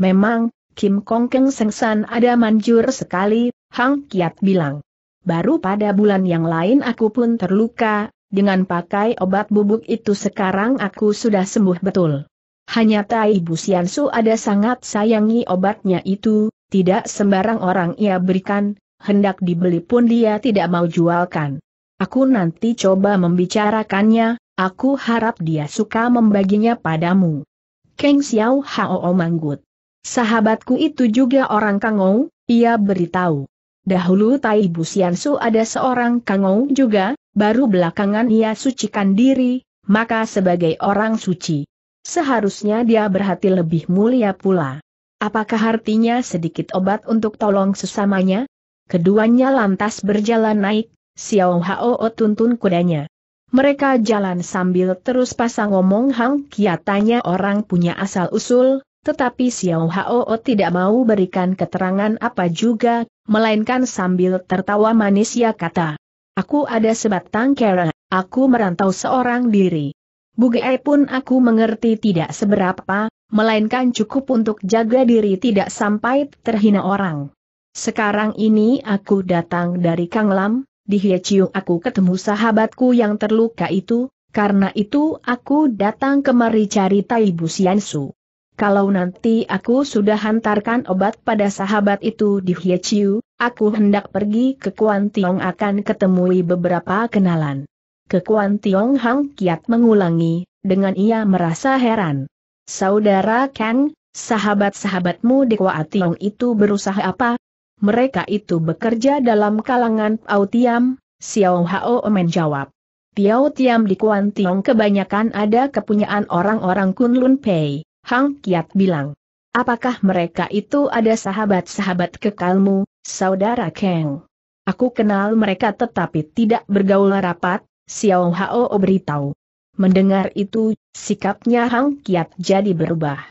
Memang, Kim Kong Keng Sengsan ada manjur sekali, Hang Kiat bilang. Baru pada bulan yang lain aku pun terluka, dengan pakai obat bubuk itu sekarang aku sudah sembuh betul. Hanya Tai Busiansu ada sangat sayangi obatnya itu, tidak sembarang orang ia berikan, hendak dibeli pun dia tidak mau jualkan. Aku nanti coba membicarakannya, aku harap dia suka membaginya padamu. Keng Xiao Hao manggut. Sahabatku itu juga orang Kangou, ia beritahu. Dahulu Tai Busiansu ada seorang Kangou juga, baru belakangan ia sucikan diri, maka sebagai orang suci, Seharusnya dia berhati lebih mulia pula. Apakah artinya sedikit obat untuk tolong sesamanya? Keduanya lantas berjalan naik, Xiao Hao tuntun kudanya. Mereka jalan sambil terus pasang ngomong Hang Kiatanya orang punya asal-usul, tetapi Xiao Hao tidak mau berikan keterangan apa juga, melainkan sambil tertawa manis ia kata, Aku ada sebatang kera, aku merantau seorang diri. Bugai pun aku mengerti tidak seberapa, melainkan cukup untuk jaga diri tidak sampai terhina orang. Sekarang ini aku datang dari Kang Lam, di Hieciu aku ketemu sahabatku yang terluka itu, karena itu aku datang kemari cari Taibu Siansu. Kalau nanti aku sudah hantarkan obat pada sahabat itu di Hieciu, aku hendak pergi ke Kuantiong akan ketemui beberapa kenalan. Kekuan Tiong Hang kiat mengulangi, dengan ia merasa heran. Saudara Kang, sahabat-sahabatmu di Kwa Tiong itu berusaha apa? Mereka itu bekerja dalam kalangan Pau Tiam, Xiao Hao Omen jawab. Tiao Tiam di Kuan Tiong kebanyakan ada kepunyaan orang-orang Kunlun Pei, Hang Kiat bilang. Apakah mereka itu ada sahabat-sahabat kekalmu, saudara Kang? Aku kenal mereka tetapi tidak bergaul rapat, Xiao Hao beritahu. Mendengar itu, sikapnya Hang Kiat jadi berubah.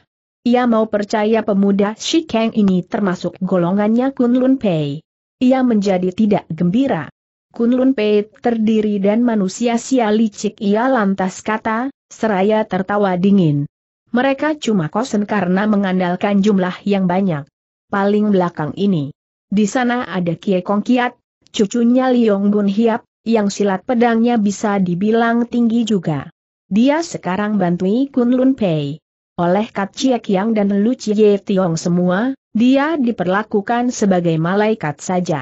Ia mau percaya pemuda Shi Kang ini termasuk golongannya Kun Lun Pei. Ia menjadi tidak gembira. Kun Lun Pei terdiri dan manusia sia licik ia lantas kata, seraya tertawa dingin. Mereka cuma kosen karena mengandalkan jumlah yang banyak. Paling belakang ini. Di sana ada Kie Kong Kiat, cucunya Liong Bun Hiap, yang silat pedangnya bisa dibilang tinggi juga. Dia sekarang bantui Kun Lun Pei. Oleh Kat Chie Kiang dan Lu Chie Tiong semua, dia diperlakukan sebagai malaikat saja.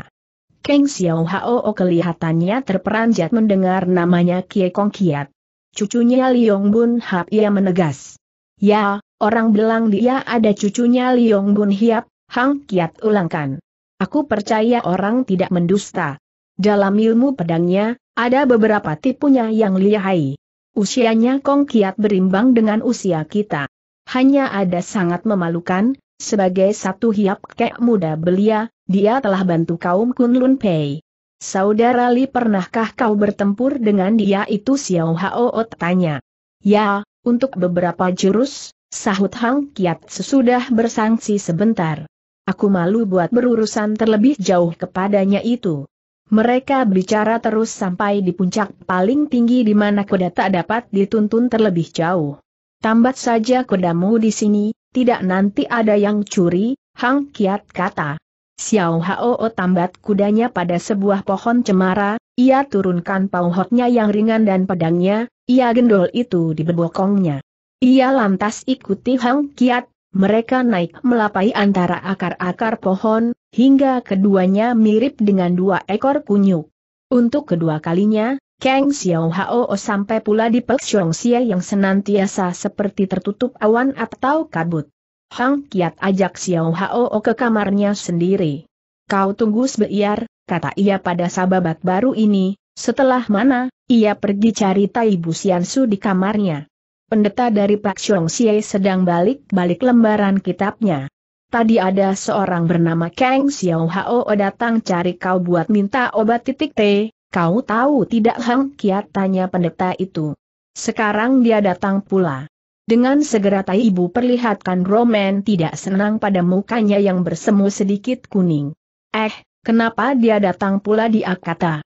Keng Xiao Hao kelihatannya terperanjat mendengar namanya Kie Kong Kiat. Cucunya Liong Bun Hap ia menegas. Ya, orang bilang dia ada cucunya Liong Bun Hiap, Hang Kiat ulangkan. Aku percaya orang tidak mendusta. Dalam ilmu pedangnya, ada beberapa tipunya yang lihai. Usianya Kong Kiat berimbang dengan usia kita. Hanya ada sangat memalukan, sebagai satu hiap kek muda belia, dia telah bantu kaum Kunlun Pei. Saudara Li pernahkah kau bertempur dengan dia itu Xiao Hao tanya. Ya, untuk beberapa jurus, sahut Hang Kiat sesudah bersangsi sebentar. Aku malu buat berurusan terlebih jauh kepadanya itu. Mereka bicara terus sampai di puncak paling tinggi di mana kuda tak dapat dituntun terlebih jauh. Tambat saja kudamu di sini, tidak nanti ada yang curi, Hang Kiat kata. Xiao Hao tambat kudanya pada sebuah pohon cemara, ia turunkan pauhotnya yang ringan dan pedangnya, ia gendol itu di bebokongnya. Ia lantas ikuti Hang Kiat, mereka naik melapai antara akar-akar pohon, hingga keduanya mirip dengan dua ekor kunyuk. Untuk kedua kalinya, Kang Xiao Hao sampai pula di Pek Xiong Xie yang senantiasa seperti tertutup awan atau kabut. Hang Kiat ajak Xiao Hao ke kamarnya sendiri. Kau tunggu sebiar, kata ia pada sababat baru ini, setelah mana, ia pergi cari Tai Bu Xiansu di kamarnya. Pendeta dari Pak Xiong Xie sedang balik-balik lembaran kitabnya. Tadi ada seorang bernama Kang Xiao Hao datang cari kau buat minta obat titik T, kau tahu tidak Hang Kiat tanya pendeta itu. Sekarang dia datang pula. Dengan segera tai ibu perlihatkan Roman tidak senang pada mukanya yang bersemu sedikit kuning. Eh, kenapa dia datang pula dia kata.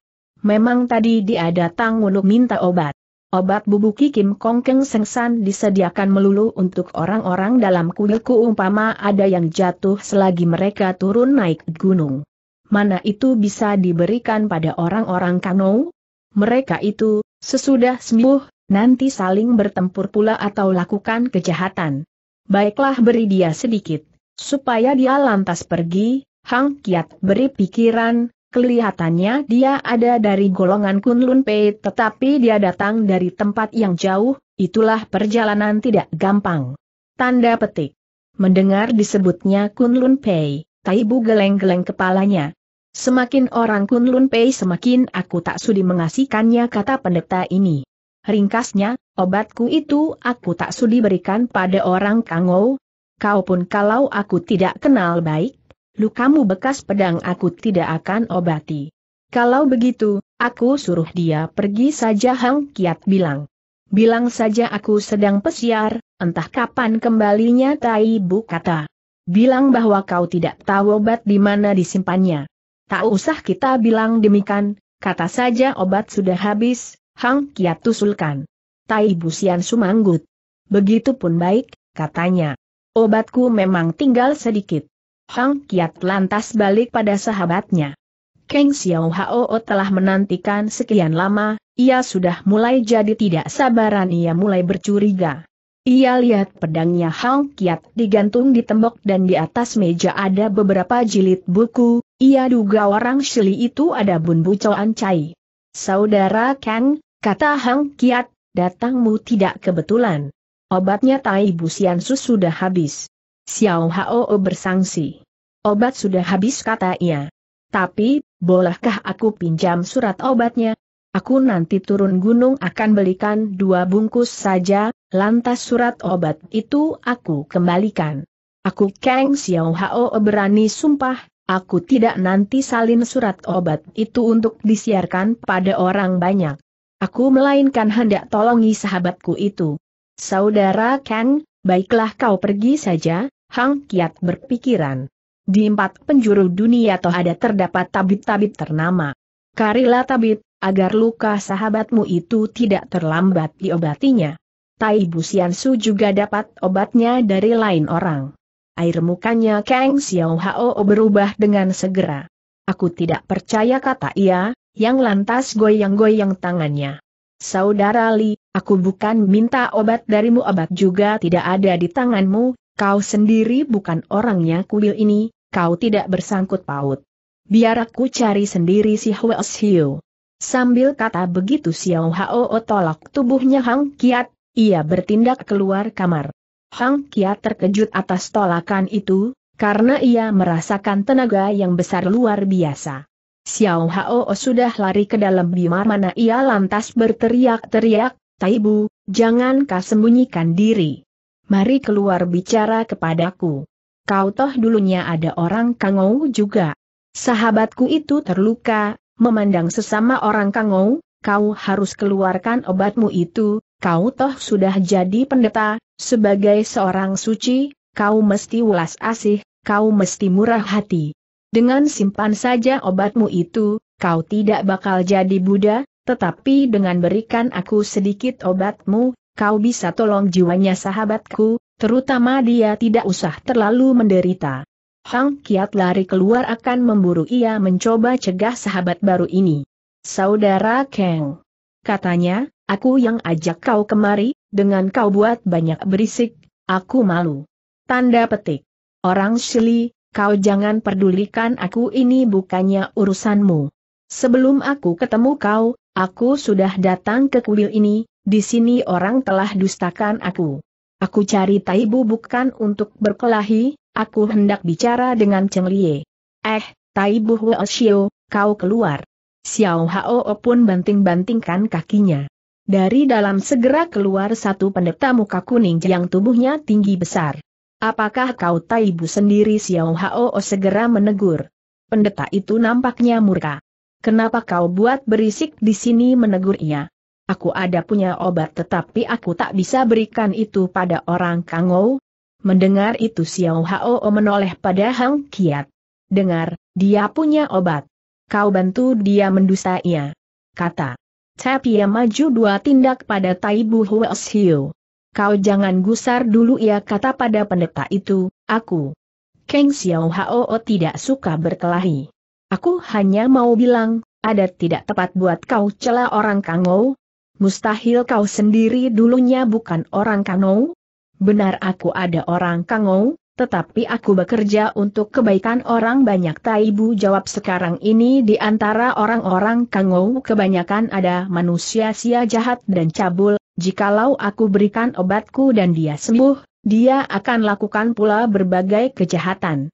Memang tadi dia datang untuk minta obat. Obat bubuki Kim kongkeng Sengsan disediakan melulu untuk orang-orang dalam kuilku umpama ada yang jatuh selagi mereka turun naik gunung. Mana itu bisa diberikan pada orang-orang Kano? Mereka itu, sesudah sembuh, nanti saling bertempur pula atau lakukan kejahatan. Baiklah beri dia sedikit, supaya dia lantas pergi, Hang Kiat beri pikiran, Kelihatannya dia ada dari golongan Kunlun Pei tetapi dia datang dari tempat yang jauh, itulah perjalanan tidak gampang. Tanda petik. Mendengar disebutnya Kunlun Pei, Taibu geleng-geleng kepalanya. Semakin orang Kunlun Pei semakin aku tak sudi mengasihkannya kata pendeta ini. Ringkasnya, obatku itu aku tak sudi berikan pada orang Kangou. Kau pun kalau aku tidak kenal baik, lukamu bekas pedang aku tidak akan obati. Kalau begitu, aku suruh dia pergi saja Hang Kiat bilang. Bilang saja aku sedang pesiar, entah kapan kembalinya Tai Bu kata. Bilang bahwa kau tidak tahu obat di mana disimpannya. Tak usah kita bilang demikian, kata saja obat sudah habis, Hang Kiat tusulkan. Tai Bu Sian sumanggut. Begitupun baik, katanya. Obatku memang tinggal sedikit. Hang Kiat lantas balik pada sahabatnya. Keng Xiao Hao telah menantikan sekian lama, ia sudah mulai jadi tidak sabaran ia mulai bercuriga. Ia lihat pedangnya Hang Kiat digantung di tembok dan di atas meja ada beberapa jilid buku, ia duga orang Shili itu ada bun bucoan cai. Saudara Kang, kata Hang Kiat, datangmu tidak kebetulan. Obatnya tai busian sus sudah habis. Xiao Hao bersangsi. Obat sudah habis kata ia. Tapi, bolehkah aku pinjam surat obatnya? Aku nanti turun gunung akan belikan dua bungkus saja, lantas surat obat itu aku kembalikan. Aku Kang Xiao Hao berani sumpah, aku tidak nanti salin surat obat itu untuk disiarkan pada orang banyak. Aku melainkan hendak tolongi sahabatku itu. Saudara Kang, baiklah kau pergi saja, Hang Kiat berpikiran. Di empat penjuru dunia toh ada terdapat tabib-tabib ternama. Karilah tabib, agar luka sahabatmu itu tidak terlambat diobatinya. Tai Busiansu juga dapat obatnya dari lain orang. Air mukanya Kang Xiao Hao berubah dengan segera. Aku tidak percaya kata ia, yang lantas goyang-goyang tangannya. Saudara Li, aku bukan minta obat darimu obat juga tidak ada di tanganmu, Kau sendiri bukan orangnya kuil ini, kau tidak bersangkut paut. Biar aku cari sendiri si Huas Hiu. Sambil kata begitu Xiao Hao tolak tubuhnya Hang Kiat, ia bertindak keluar kamar. Hang Kiat terkejut atas tolakan itu, karena ia merasakan tenaga yang besar luar biasa. Xiao Hao sudah lari ke dalam bimar mana ia lantas berteriak-teriak, Taibu, jangan kau sembunyikan diri mari keluar bicara kepadaku. Kau toh dulunya ada orang Kangou juga. Sahabatku itu terluka, memandang sesama orang Kangou, kau harus keluarkan obatmu itu, kau toh sudah jadi pendeta, sebagai seorang suci, kau mesti welas asih, kau mesti murah hati. Dengan simpan saja obatmu itu, kau tidak bakal jadi Buddha, tetapi dengan berikan aku sedikit obatmu, kau bisa tolong jiwanya sahabatku, terutama dia tidak usah terlalu menderita. Hang Kiat lari keluar akan memburu ia mencoba cegah sahabat baru ini. Saudara Kang. Katanya, aku yang ajak kau kemari, dengan kau buat banyak berisik, aku malu. Tanda petik. Orang Shili, kau jangan pedulikan aku ini bukannya urusanmu. Sebelum aku ketemu kau, aku sudah datang ke kuil ini, di sini orang telah dustakan aku. Aku cari Taibu bukan untuk berkelahi, aku hendak bicara dengan Cheng Lie. Eh, Taibu Xiao, kau keluar. Xiao Hao pun banting-bantingkan kakinya. Dari dalam segera keluar satu pendeta muka kuning yang tubuhnya tinggi besar. Apakah kau Taibu sendiri Xiao Hao segera menegur. Pendeta itu nampaknya murka. Kenapa kau buat berisik di sini menegur ia? Aku ada punya obat tetapi aku tak bisa berikan itu pada orang Kangou. Mendengar itu Xiao Hao menoleh pada Hang Kiat. Dengar, dia punya obat. Kau bantu dia mendusainya. Kata. Tapi ia maju dua tindak pada Tai Taibu Hiu. Kau jangan gusar dulu ia kata pada pendeta itu, aku. Keng Xiao Hao tidak suka berkelahi. Aku hanya mau bilang, ada tidak tepat buat kau cela orang kangou, Mustahil kau sendiri dulunya bukan orang Kangou? Benar aku ada orang Kangou, tetapi aku bekerja untuk kebaikan orang banyak Taibu jawab sekarang ini di antara orang-orang Kangou kebanyakan ada manusia sia jahat dan cabul, jikalau aku berikan obatku dan dia sembuh, dia akan lakukan pula berbagai kejahatan.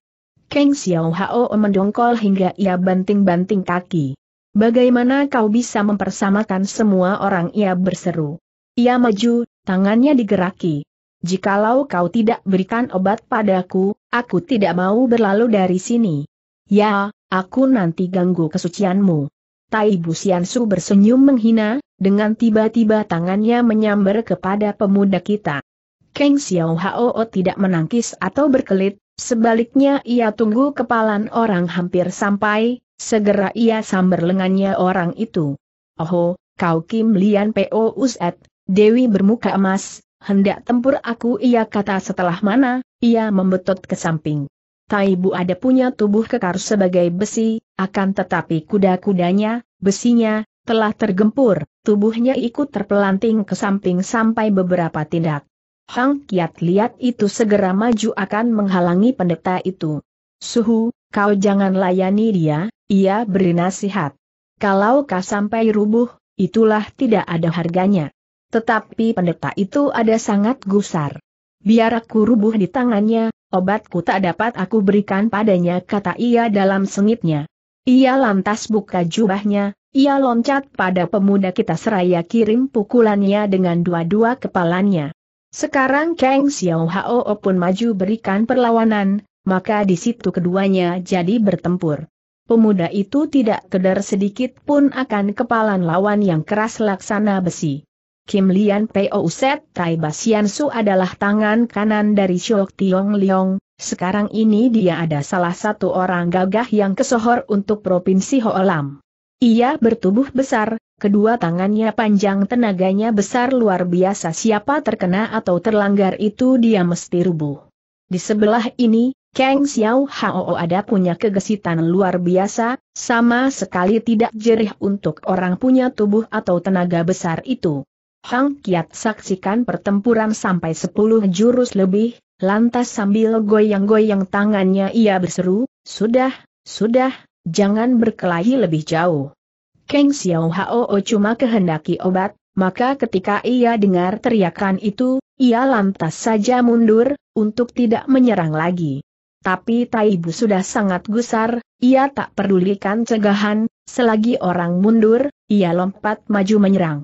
Keng Xiao Hao mendongkol hingga ia banting-banting kaki. Bagaimana kau bisa mempersamakan semua orang ia berseru. Ia maju, tangannya digeraki. Jikalau kau tidak berikan obat padaku, aku tidak mau berlalu dari sini. Ya, aku nanti ganggu kesucianmu. Tai Busiansu bersenyum menghina, dengan tiba-tiba tangannya menyambar kepada pemuda kita. Kang Xiao Hao tidak menangkis atau berkelit, sebaliknya ia tunggu kepalan orang hampir sampai, Segera ia sambar lengannya orang itu. Oho, kau Kim Lian P.O. Uset, Dewi bermuka emas, hendak tempur aku ia kata setelah mana, ia membetot ke samping. Taibu ada punya tubuh kekar sebagai besi, akan tetapi kuda-kudanya, besinya, telah tergempur, tubuhnya ikut terpelanting ke samping sampai beberapa tindak. Hang Kiat lihat itu segera maju akan menghalangi pendeta itu. Suhu, kau jangan layani dia, ia beri nasihat. Kalau kau sampai rubuh, itulah tidak ada harganya. Tetapi pendeta itu ada sangat gusar. Biar aku rubuh di tangannya, obatku tak dapat aku berikan padanya kata ia dalam sengitnya. Ia lantas buka jubahnya, ia loncat pada pemuda kita seraya kirim pukulannya dengan dua-dua kepalanya. Sekarang Kang Xiao Hao pun maju berikan perlawanan, maka di situ keduanya jadi bertempur pemuda itu tidak kedar sedikit pun akan kepalan lawan yang keras laksana besi. Kim Lian Po Set Tai Basian Su adalah tangan kanan dari Shok Tiong Liong, sekarang ini dia ada salah satu orang gagah yang kesohor untuk Provinsi Lam. Ia bertubuh besar, kedua tangannya panjang tenaganya besar luar biasa siapa terkena atau terlanggar itu dia mesti rubuh. Di sebelah ini, Kang Xiao Hao ada punya kegesitan luar biasa, sama sekali tidak jerih untuk orang punya tubuh atau tenaga besar itu. Hang Kiat saksikan pertempuran sampai 10 jurus lebih, lantas sambil goyang-goyang tangannya ia berseru, Sudah, sudah, jangan berkelahi lebih jauh. Kang Xiao Hao cuma kehendaki obat, maka ketika ia dengar teriakan itu, ia lantas saja mundur, untuk tidak menyerang lagi tapi Taibu sudah sangat gusar, ia tak pedulikan cegahan, selagi orang mundur, ia lompat maju menyerang.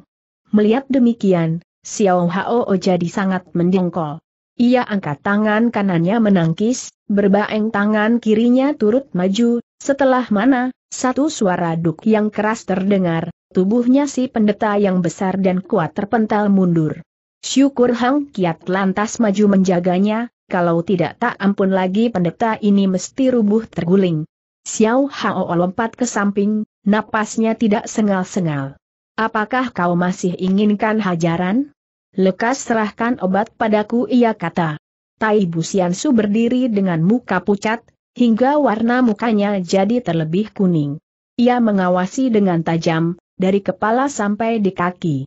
Melihat demikian, Xiao Hao jadi sangat mendengkol. Ia angkat tangan kanannya menangkis, berbaeng tangan kirinya turut maju, setelah mana, satu suara duk yang keras terdengar, tubuhnya si pendeta yang besar dan kuat terpental mundur. Syukur Hang Kiat lantas maju menjaganya, kalau tidak tak ampun lagi pendeta ini mesti rubuh terguling. Xiao Hao lompat ke samping, napasnya tidak sengal-sengal. Apakah kau masih inginkan hajaran? Lekas serahkan obat padaku ia kata. Tai Busiansu berdiri dengan muka pucat, hingga warna mukanya jadi terlebih kuning. Ia mengawasi dengan tajam, dari kepala sampai di kaki.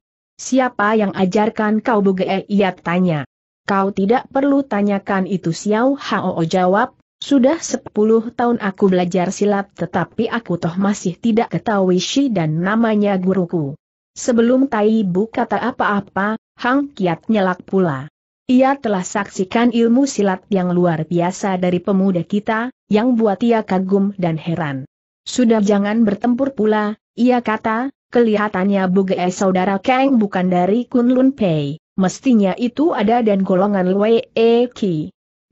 Siapa yang ajarkan kau bugee Ia tanya. Kau tidak perlu tanyakan itu Xiao Hao jawab, sudah sepuluh tahun aku belajar silat tetapi aku toh masih tidak ketahui Shi dan namanya guruku. Sebelum Tai Bu kata apa-apa, Hang Kiat nyelak pula. Ia telah saksikan ilmu silat yang luar biasa dari pemuda kita, yang buat ia kagum dan heran. Sudah jangan bertempur pula, ia kata, kelihatannya Buge saudara Kang bukan dari Kunlun Pei. Mestinya itu ada dan golongan Wei e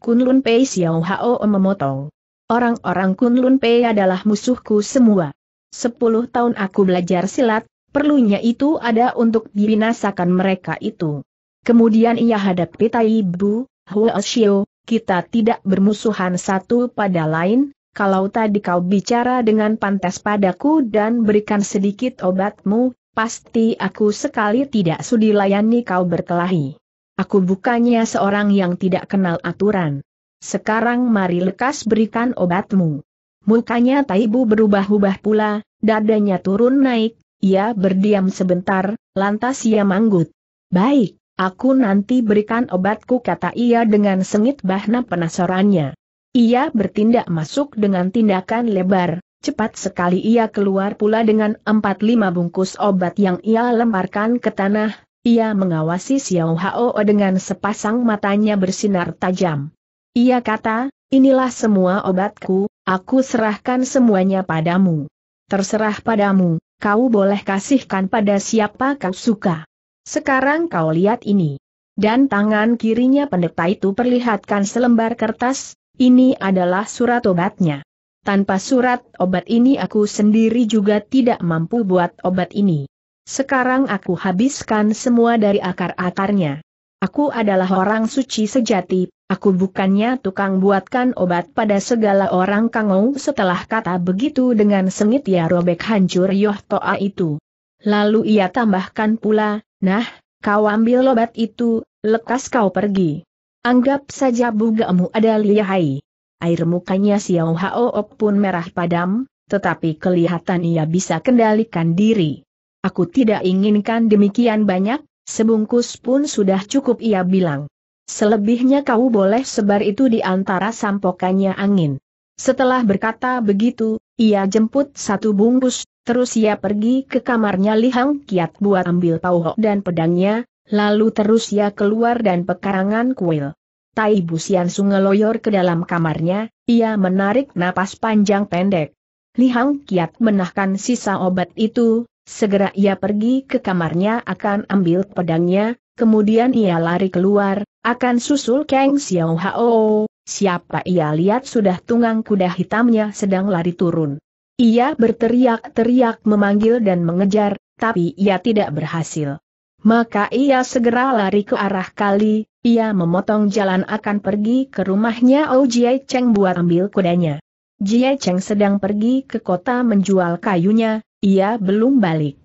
Kunlun Pei Xiao Hao memotong. Orang-orang Kunlun Pei adalah musuhku semua. Sepuluh tahun aku belajar silat, perlunya itu ada untuk dibinasakan mereka itu. Kemudian ia hadapi Tai Bu, Huo Xiao, kita tidak bermusuhan satu pada lain, kalau tadi kau bicara dengan pantas padaku dan berikan sedikit obatmu, Pasti aku sekali tidak sudi layani kau berkelahi. Aku bukannya seorang yang tidak kenal aturan. Sekarang mari lekas berikan obatmu. Mukanya Taibu berubah-ubah pula, dadanya turun naik, ia berdiam sebentar, lantas ia manggut. Baik, aku nanti berikan obatku kata ia dengan sengit bahna penasarannya. Ia bertindak masuk dengan tindakan lebar, Cepat sekali ia keluar pula dengan empat lima bungkus obat yang ia lemparkan ke tanah, ia mengawasi Xiao Hao dengan sepasang matanya bersinar tajam. Ia kata, inilah semua obatku, aku serahkan semuanya padamu. Terserah padamu, kau boleh kasihkan pada siapa kau suka. Sekarang kau lihat ini. Dan tangan kirinya pendeta itu perlihatkan selembar kertas, ini adalah surat obatnya. Tanpa surat obat ini aku sendiri juga tidak mampu buat obat ini. Sekarang aku habiskan semua dari akar-akarnya. Aku adalah orang suci sejati, aku bukannya tukang buatkan obat pada segala orang kangau setelah kata begitu dengan sengit ya robek hancur Yoh Toa itu. Lalu ia tambahkan pula, nah, kau ambil obat itu, lekas kau pergi. Anggap saja bugamu ada lihai air mukanya Xiao Hao pun merah padam, tetapi kelihatan ia bisa kendalikan diri. Aku tidak inginkan demikian banyak, sebungkus pun sudah cukup ia bilang. Selebihnya kau boleh sebar itu di antara sampokannya angin. Setelah berkata begitu, ia jemput satu bungkus, terus ia pergi ke kamarnya Lihang Kiat buat ambil pauhok dan pedangnya, lalu terus ia keluar dan pekarangan kuil. Tai Busian sungeloyor ke dalam kamarnya, ia menarik napas panjang pendek. Lihang Kiat menahkan sisa obat itu, segera ia pergi ke kamarnya akan ambil pedangnya, kemudian ia lari keluar, akan susul Kang Xiao Hao. Siapa ia lihat sudah tunggang kuda hitamnya sedang lari turun. Ia berteriak-teriak memanggil dan mengejar, tapi ia tidak berhasil. Maka ia segera lari ke arah kali, ia memotong jalan akan pergi ke rumahnya Oh Jie Cheng buat ambil kudanya. Jie Cheng sedang pergi ke kota menjual kayunya, ia belum balik.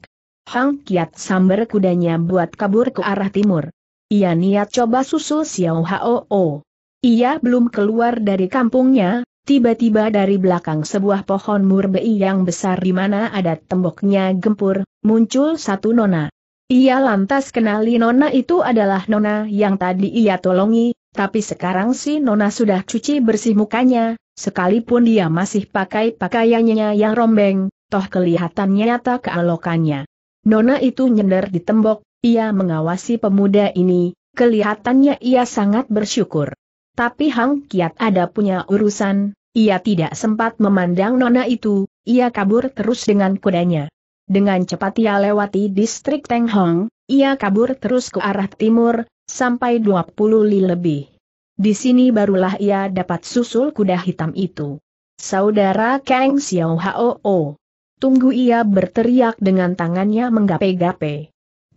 Hang Kiat sambar kudanya buat kabur ke arah timur. Ia niat coba susul Xiao Hao. Ia belum keluar dari kampungnya, tiba-tiba dari belakang sebuah pohon murbei yang besar di mana ada temboknya gempur, muncul satu nona. Ia lantas kenali Nona itu adalah Nona yang tadi ia tolongi, tapi sekarang si Nona sudah cuci bersih mukanya, sekalipun dia masih pakai pakaiannya yang rombeng, toh kelihatannya nyata kealokannya. Nona itu nyender di tembok, ia mengawasi pemuda ini, kelihatannya ia sangat bersyukur. Tapi Hang Kiat ada punya urusan, ia tidak sempat memandang Nona itu, ia kabur terus dengan kudanya. Dengan cepat ia lewati distrik Teng Hong, ia kabur terus ke arah timur, sampai 20 li lebih. Di sini barulah ia dapat susul kuda hitam itu. Saudara Kang Xiao Hao. Tunggu ia berteriak dengan tangannya menggapai-gapai.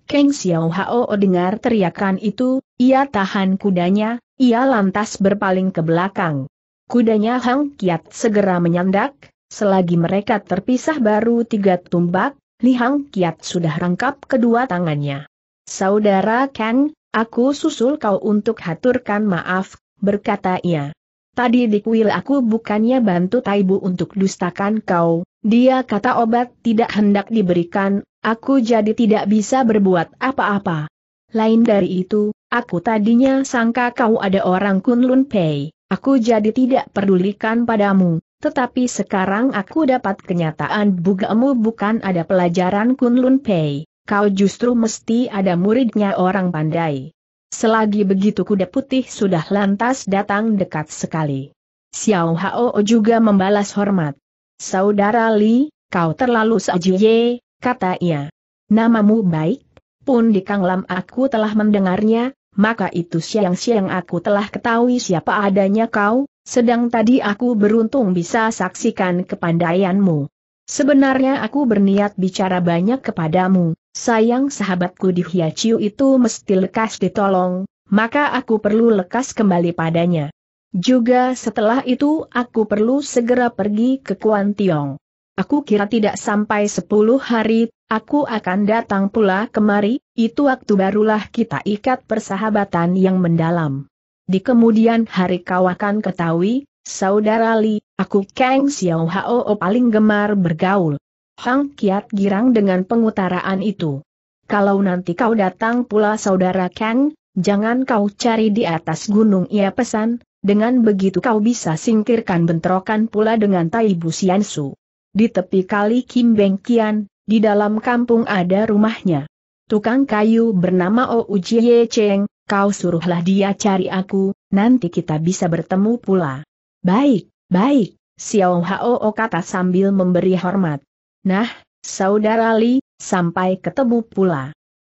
Kang Xiao Hao dengar teriakan itu, ia tahan kudanya, ia lantas berpaling ke belakang. Kudanya Hang Kiat segera menyandak, Selagi mereka terpisah baru tiga tumbak, Li Hang Kiat sudah rangkap kedua tangannya. Saudara Kang, aku susul kau untuk haturkan maaf, berkata ia. Tadi di kuil aku bukannya bantu Taibu untuk dustakan kau, dia kata obat tidak hendak diberikan, aku jadi tidak bisa berbuat apa-apa. Lain dari itu, aku tadinya sangka kau ada orang Kunlun Pei, aku jadi tidak pedulikan padamu, tetapi sekarang aku dapat kenyataan bugamu bukan ada pelajaran Kunlun Pei, kau justru mesti ada muridnya orang pandai. Selagi begitu kuda putih sudah lantas datang dekat sekali. Xiao Hao juga membalas hormat. Saudara Li, kau terlalu saja. kata ia. Namamu baik, pun di Kang aku telah mendengarnya, maka itu siang-siang aku telah ketahui siapa adanya kau, sedang tadi aku beruntung bisa saksikan kepandaianmu. Sebenarnya aku berniat bicara banyak kepadamu, sayang sahabatku di Hiachiu itu mesti lekas ditolong, maka aku perlu lekas kembali padanya. Juga setelah itu aku perlu segera pergi ke Kuan Tiong. Aku kira tidak sampai sepuluh hari, aku akan datang pula kemari, itu waktu barulah kita ikat persahabatan yang mendalam. Di kemudian hari kau akan ketahui, saudara Li, aku Kang Xiao Hao paling gemar bergaul. Hang Kiat girang dengan pengutaraan itu. Kalau nanti kau datang pula saudara Kang, jangan kau cari di atas gunung ia pesan, dengan begitu kau bisa singkirkan bentrokan pula dengan Tai Bu Su. Di tepi kali Kim Beng Kian, di dalam kampung ada rumahnya. Tukang kayu bernama Ou Ujie Cheng, kau suruhlah dia cari aku, nanti kita bisa bertemu pula. Baik, baik, Xiao Hao kata sambil memberi hormat. Nah, saudara Li, sampai ketemu pula.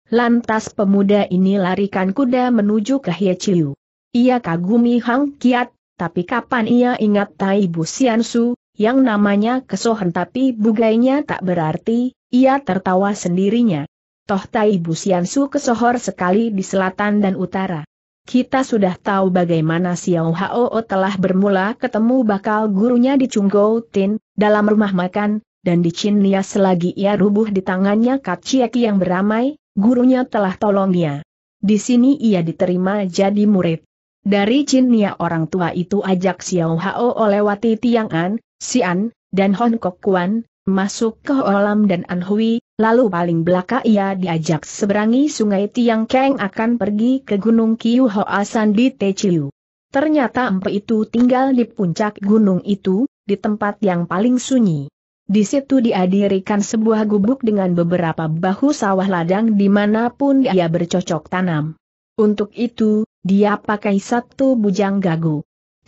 Lantas pemuda ini larikan kuda menuju ke Hye Chiu. Ia kagumi Hang Kiat, tapi kapan ia ingat Tai Bu Su, yang namanya kesohan tapi bugainya tak berarti, ia tertawa sendirinya. Toh Tai Busiansu kesohor sekali di selatan dan utara. Kita sudah tahu bagaimana Xiao Hao telah bermula ketemu bakal gurunya di Chunggou Tin, dalam rumah makan, dan di Chin Nia selagi ia rubuh di tangannya Kaciaki yang beramai, gurunya telah tolongnya. Di sini ia diterima jadi murid. Dari Chin Nia orang tua itu ajak Xiao Hao lewati An, Xi'an, dan Hong Kok Kuan, masuk ke Olam dan Anhui, lalu paling belakang ia diajak seberangi sungai Tiang Keng akan pergi ke Gunung Kiu Hoa San di Teciu. Ternyata empe itu tinggal di puncak gunung itu, di tempat yang paling sunyi. Di situ diadirikan sebuah gubuk dengan beberapa bahu sawah ladang di dimanapun dia bercocok tanam. Untuk itu, dia pakai satu bujang gagu.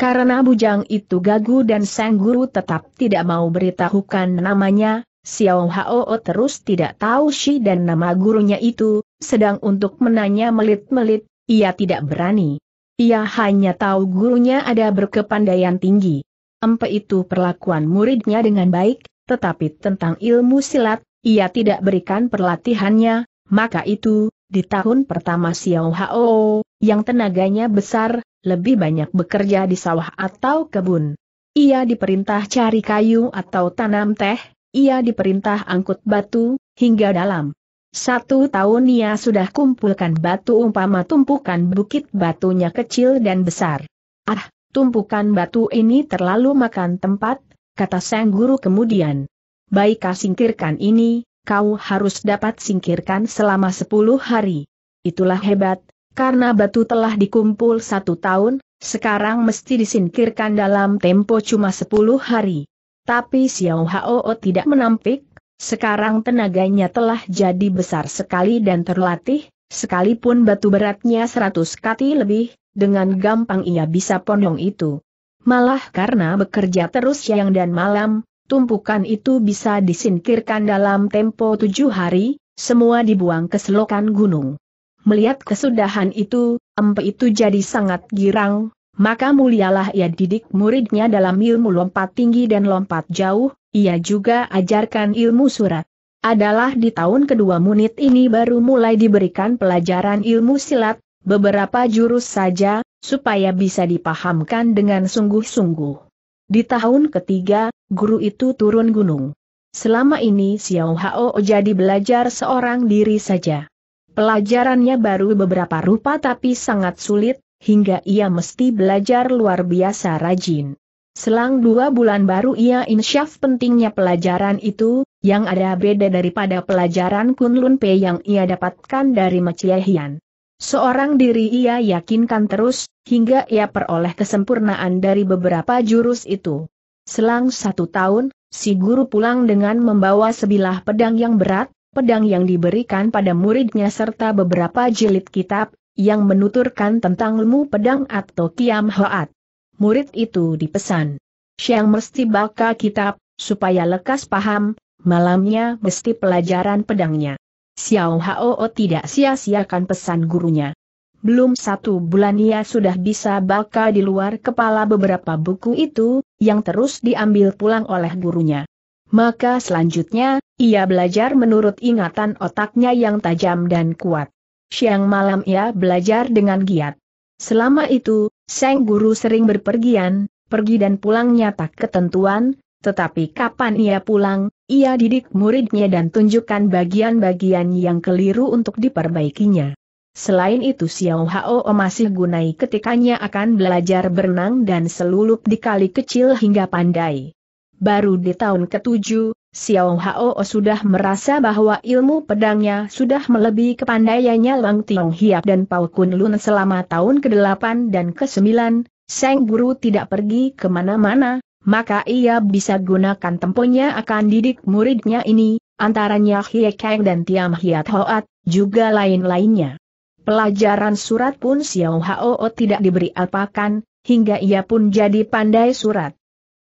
Karena bujang itu gagu dan sang guru tetap tidak mau beritahukan namanya, Xiao Hao terus tidak tahu si dan nama gurunya itu, sedang untuk menanya melit-melit, ia tidak berani. Ia hanya tahu gurunya ada berkepandaian tinggi. Empe itu perlakuan muridnya dengan baik, tetapi tentang ilmu silat, ia tidak berikan perlatihannya, maka itu, di tahun pertama Xiao Hao, yang tenaganya besar, lebih banyak bekerja di sawah atau kebun. Ia diperintah cari kayu atau tanam teh, ia diperintah angkut batu, hingga dalam. Satu tahun ia sudah kumpulkan batu umpama tumpukan bukit batunya kecil dan besar. Ah, tumpukan batu ini terlalu makan tempat, kata sang guru kemudian. Baik singkirkan ini, kau harus dapat singkirkan selama sepuluh hari. Itulah hebat, karena batu telah dikumpul satu tahun, sekarang mesti disingkirkan dalam tempo cuma sepuluh hari. Tapi Xiao Hao tidak menampik, sekarang tenaganya telah jadi besar sekali dan terlatih, sekalipun batu beratnya seratus kati lebih, dengan gampang ia bisa ponong itu. Malah karena bekerja terus siang dan malam, tumpukan itu bisa disingkirkan dalam tempo tujuh hari, semua dibuang ke selokan gunung. Melihat kesudahan itu, empe itu jadi sangat girang, maka mulialah ia didik muridnya dalam ilmu lompat tinggi dan lompat jauh, ia juga ajarkan ilmu surat. Adalah di tahun kedua munit ini baru mulai diberikan pelajaran ilmu silat, beberapa jurus saja, supaya bisa dipahamkan dengan sungguh-sungguh. Di tahun ketiga, guru itu turun gunung. Selama ini Xiao Hao jadi belajar seorang diri saja. Pelajarannya baru beberapa rupa tapi sangat sulit, hingga ia mesti belajar luar biasa rajin. Selang dua bulan baru ia insyaf pentingnya pelajaran itu, yang ada beda daripada pelajaran Kunlun Pe yang ia dapatkan dari Meciehian. Seorang diri ia yakinkan terus, hingga ia peroleh kesempurnaan dari beberapa jurus itu. Selang satu tahun, si guru pulang dengan membawa sebilah pedang yang berat, pedang yang diberikan pada muridnya serta beberapa jilid kitab, yang menuturkan tentang ilmu pedang atau kiam hoat. Murid itu dipesan. Siang mesti baca kitab, supaya lekas paham, malamnya mesti pelajaran pedangnya. Xiao Hao tidak sia-siakan pesan gurunya. Belum satu bulan ia sudah bisa baca di luar kepala beberapa buku itu, yang terus diambil pulang oleh gurunya. Maka selanjutnya, ia belajar menurut ingatan otaknya yang tajam dan kuat. Siang malam ia belajar dengan giat. Selama itu, Sang Guru sering berpergian, pergi dan pulangnya tak ketentuan, tetapi kapan ia pulang, ia didik muridnya dan tunjukkan bagian-bagian yang keliru untuk diperbaikinya. Selain itu Xiao Hao masih gunai ketikanya akan belajar berenang dan selulup di kali kecil hingga pandai baru di tahun ketujuh, Xiao Hao sudah merasa bahwa ilmu pedangnya sudah melebihi kepandaiannya Lang Tiong Hiap dan Pau Kun Lun selama tahun ke-8 dan ke-9, Seng Guru tidak pergi kemana-mana, maka ia bisa gunakan temponya akan didik muridnya ini, antaranya Hie Kang dan Tiam Hiat Hoat, juga lain-lainnya. Pelajaran surat pun Xiao Hao tidak diberi apakan, hingga ia pun jadi pandai surat.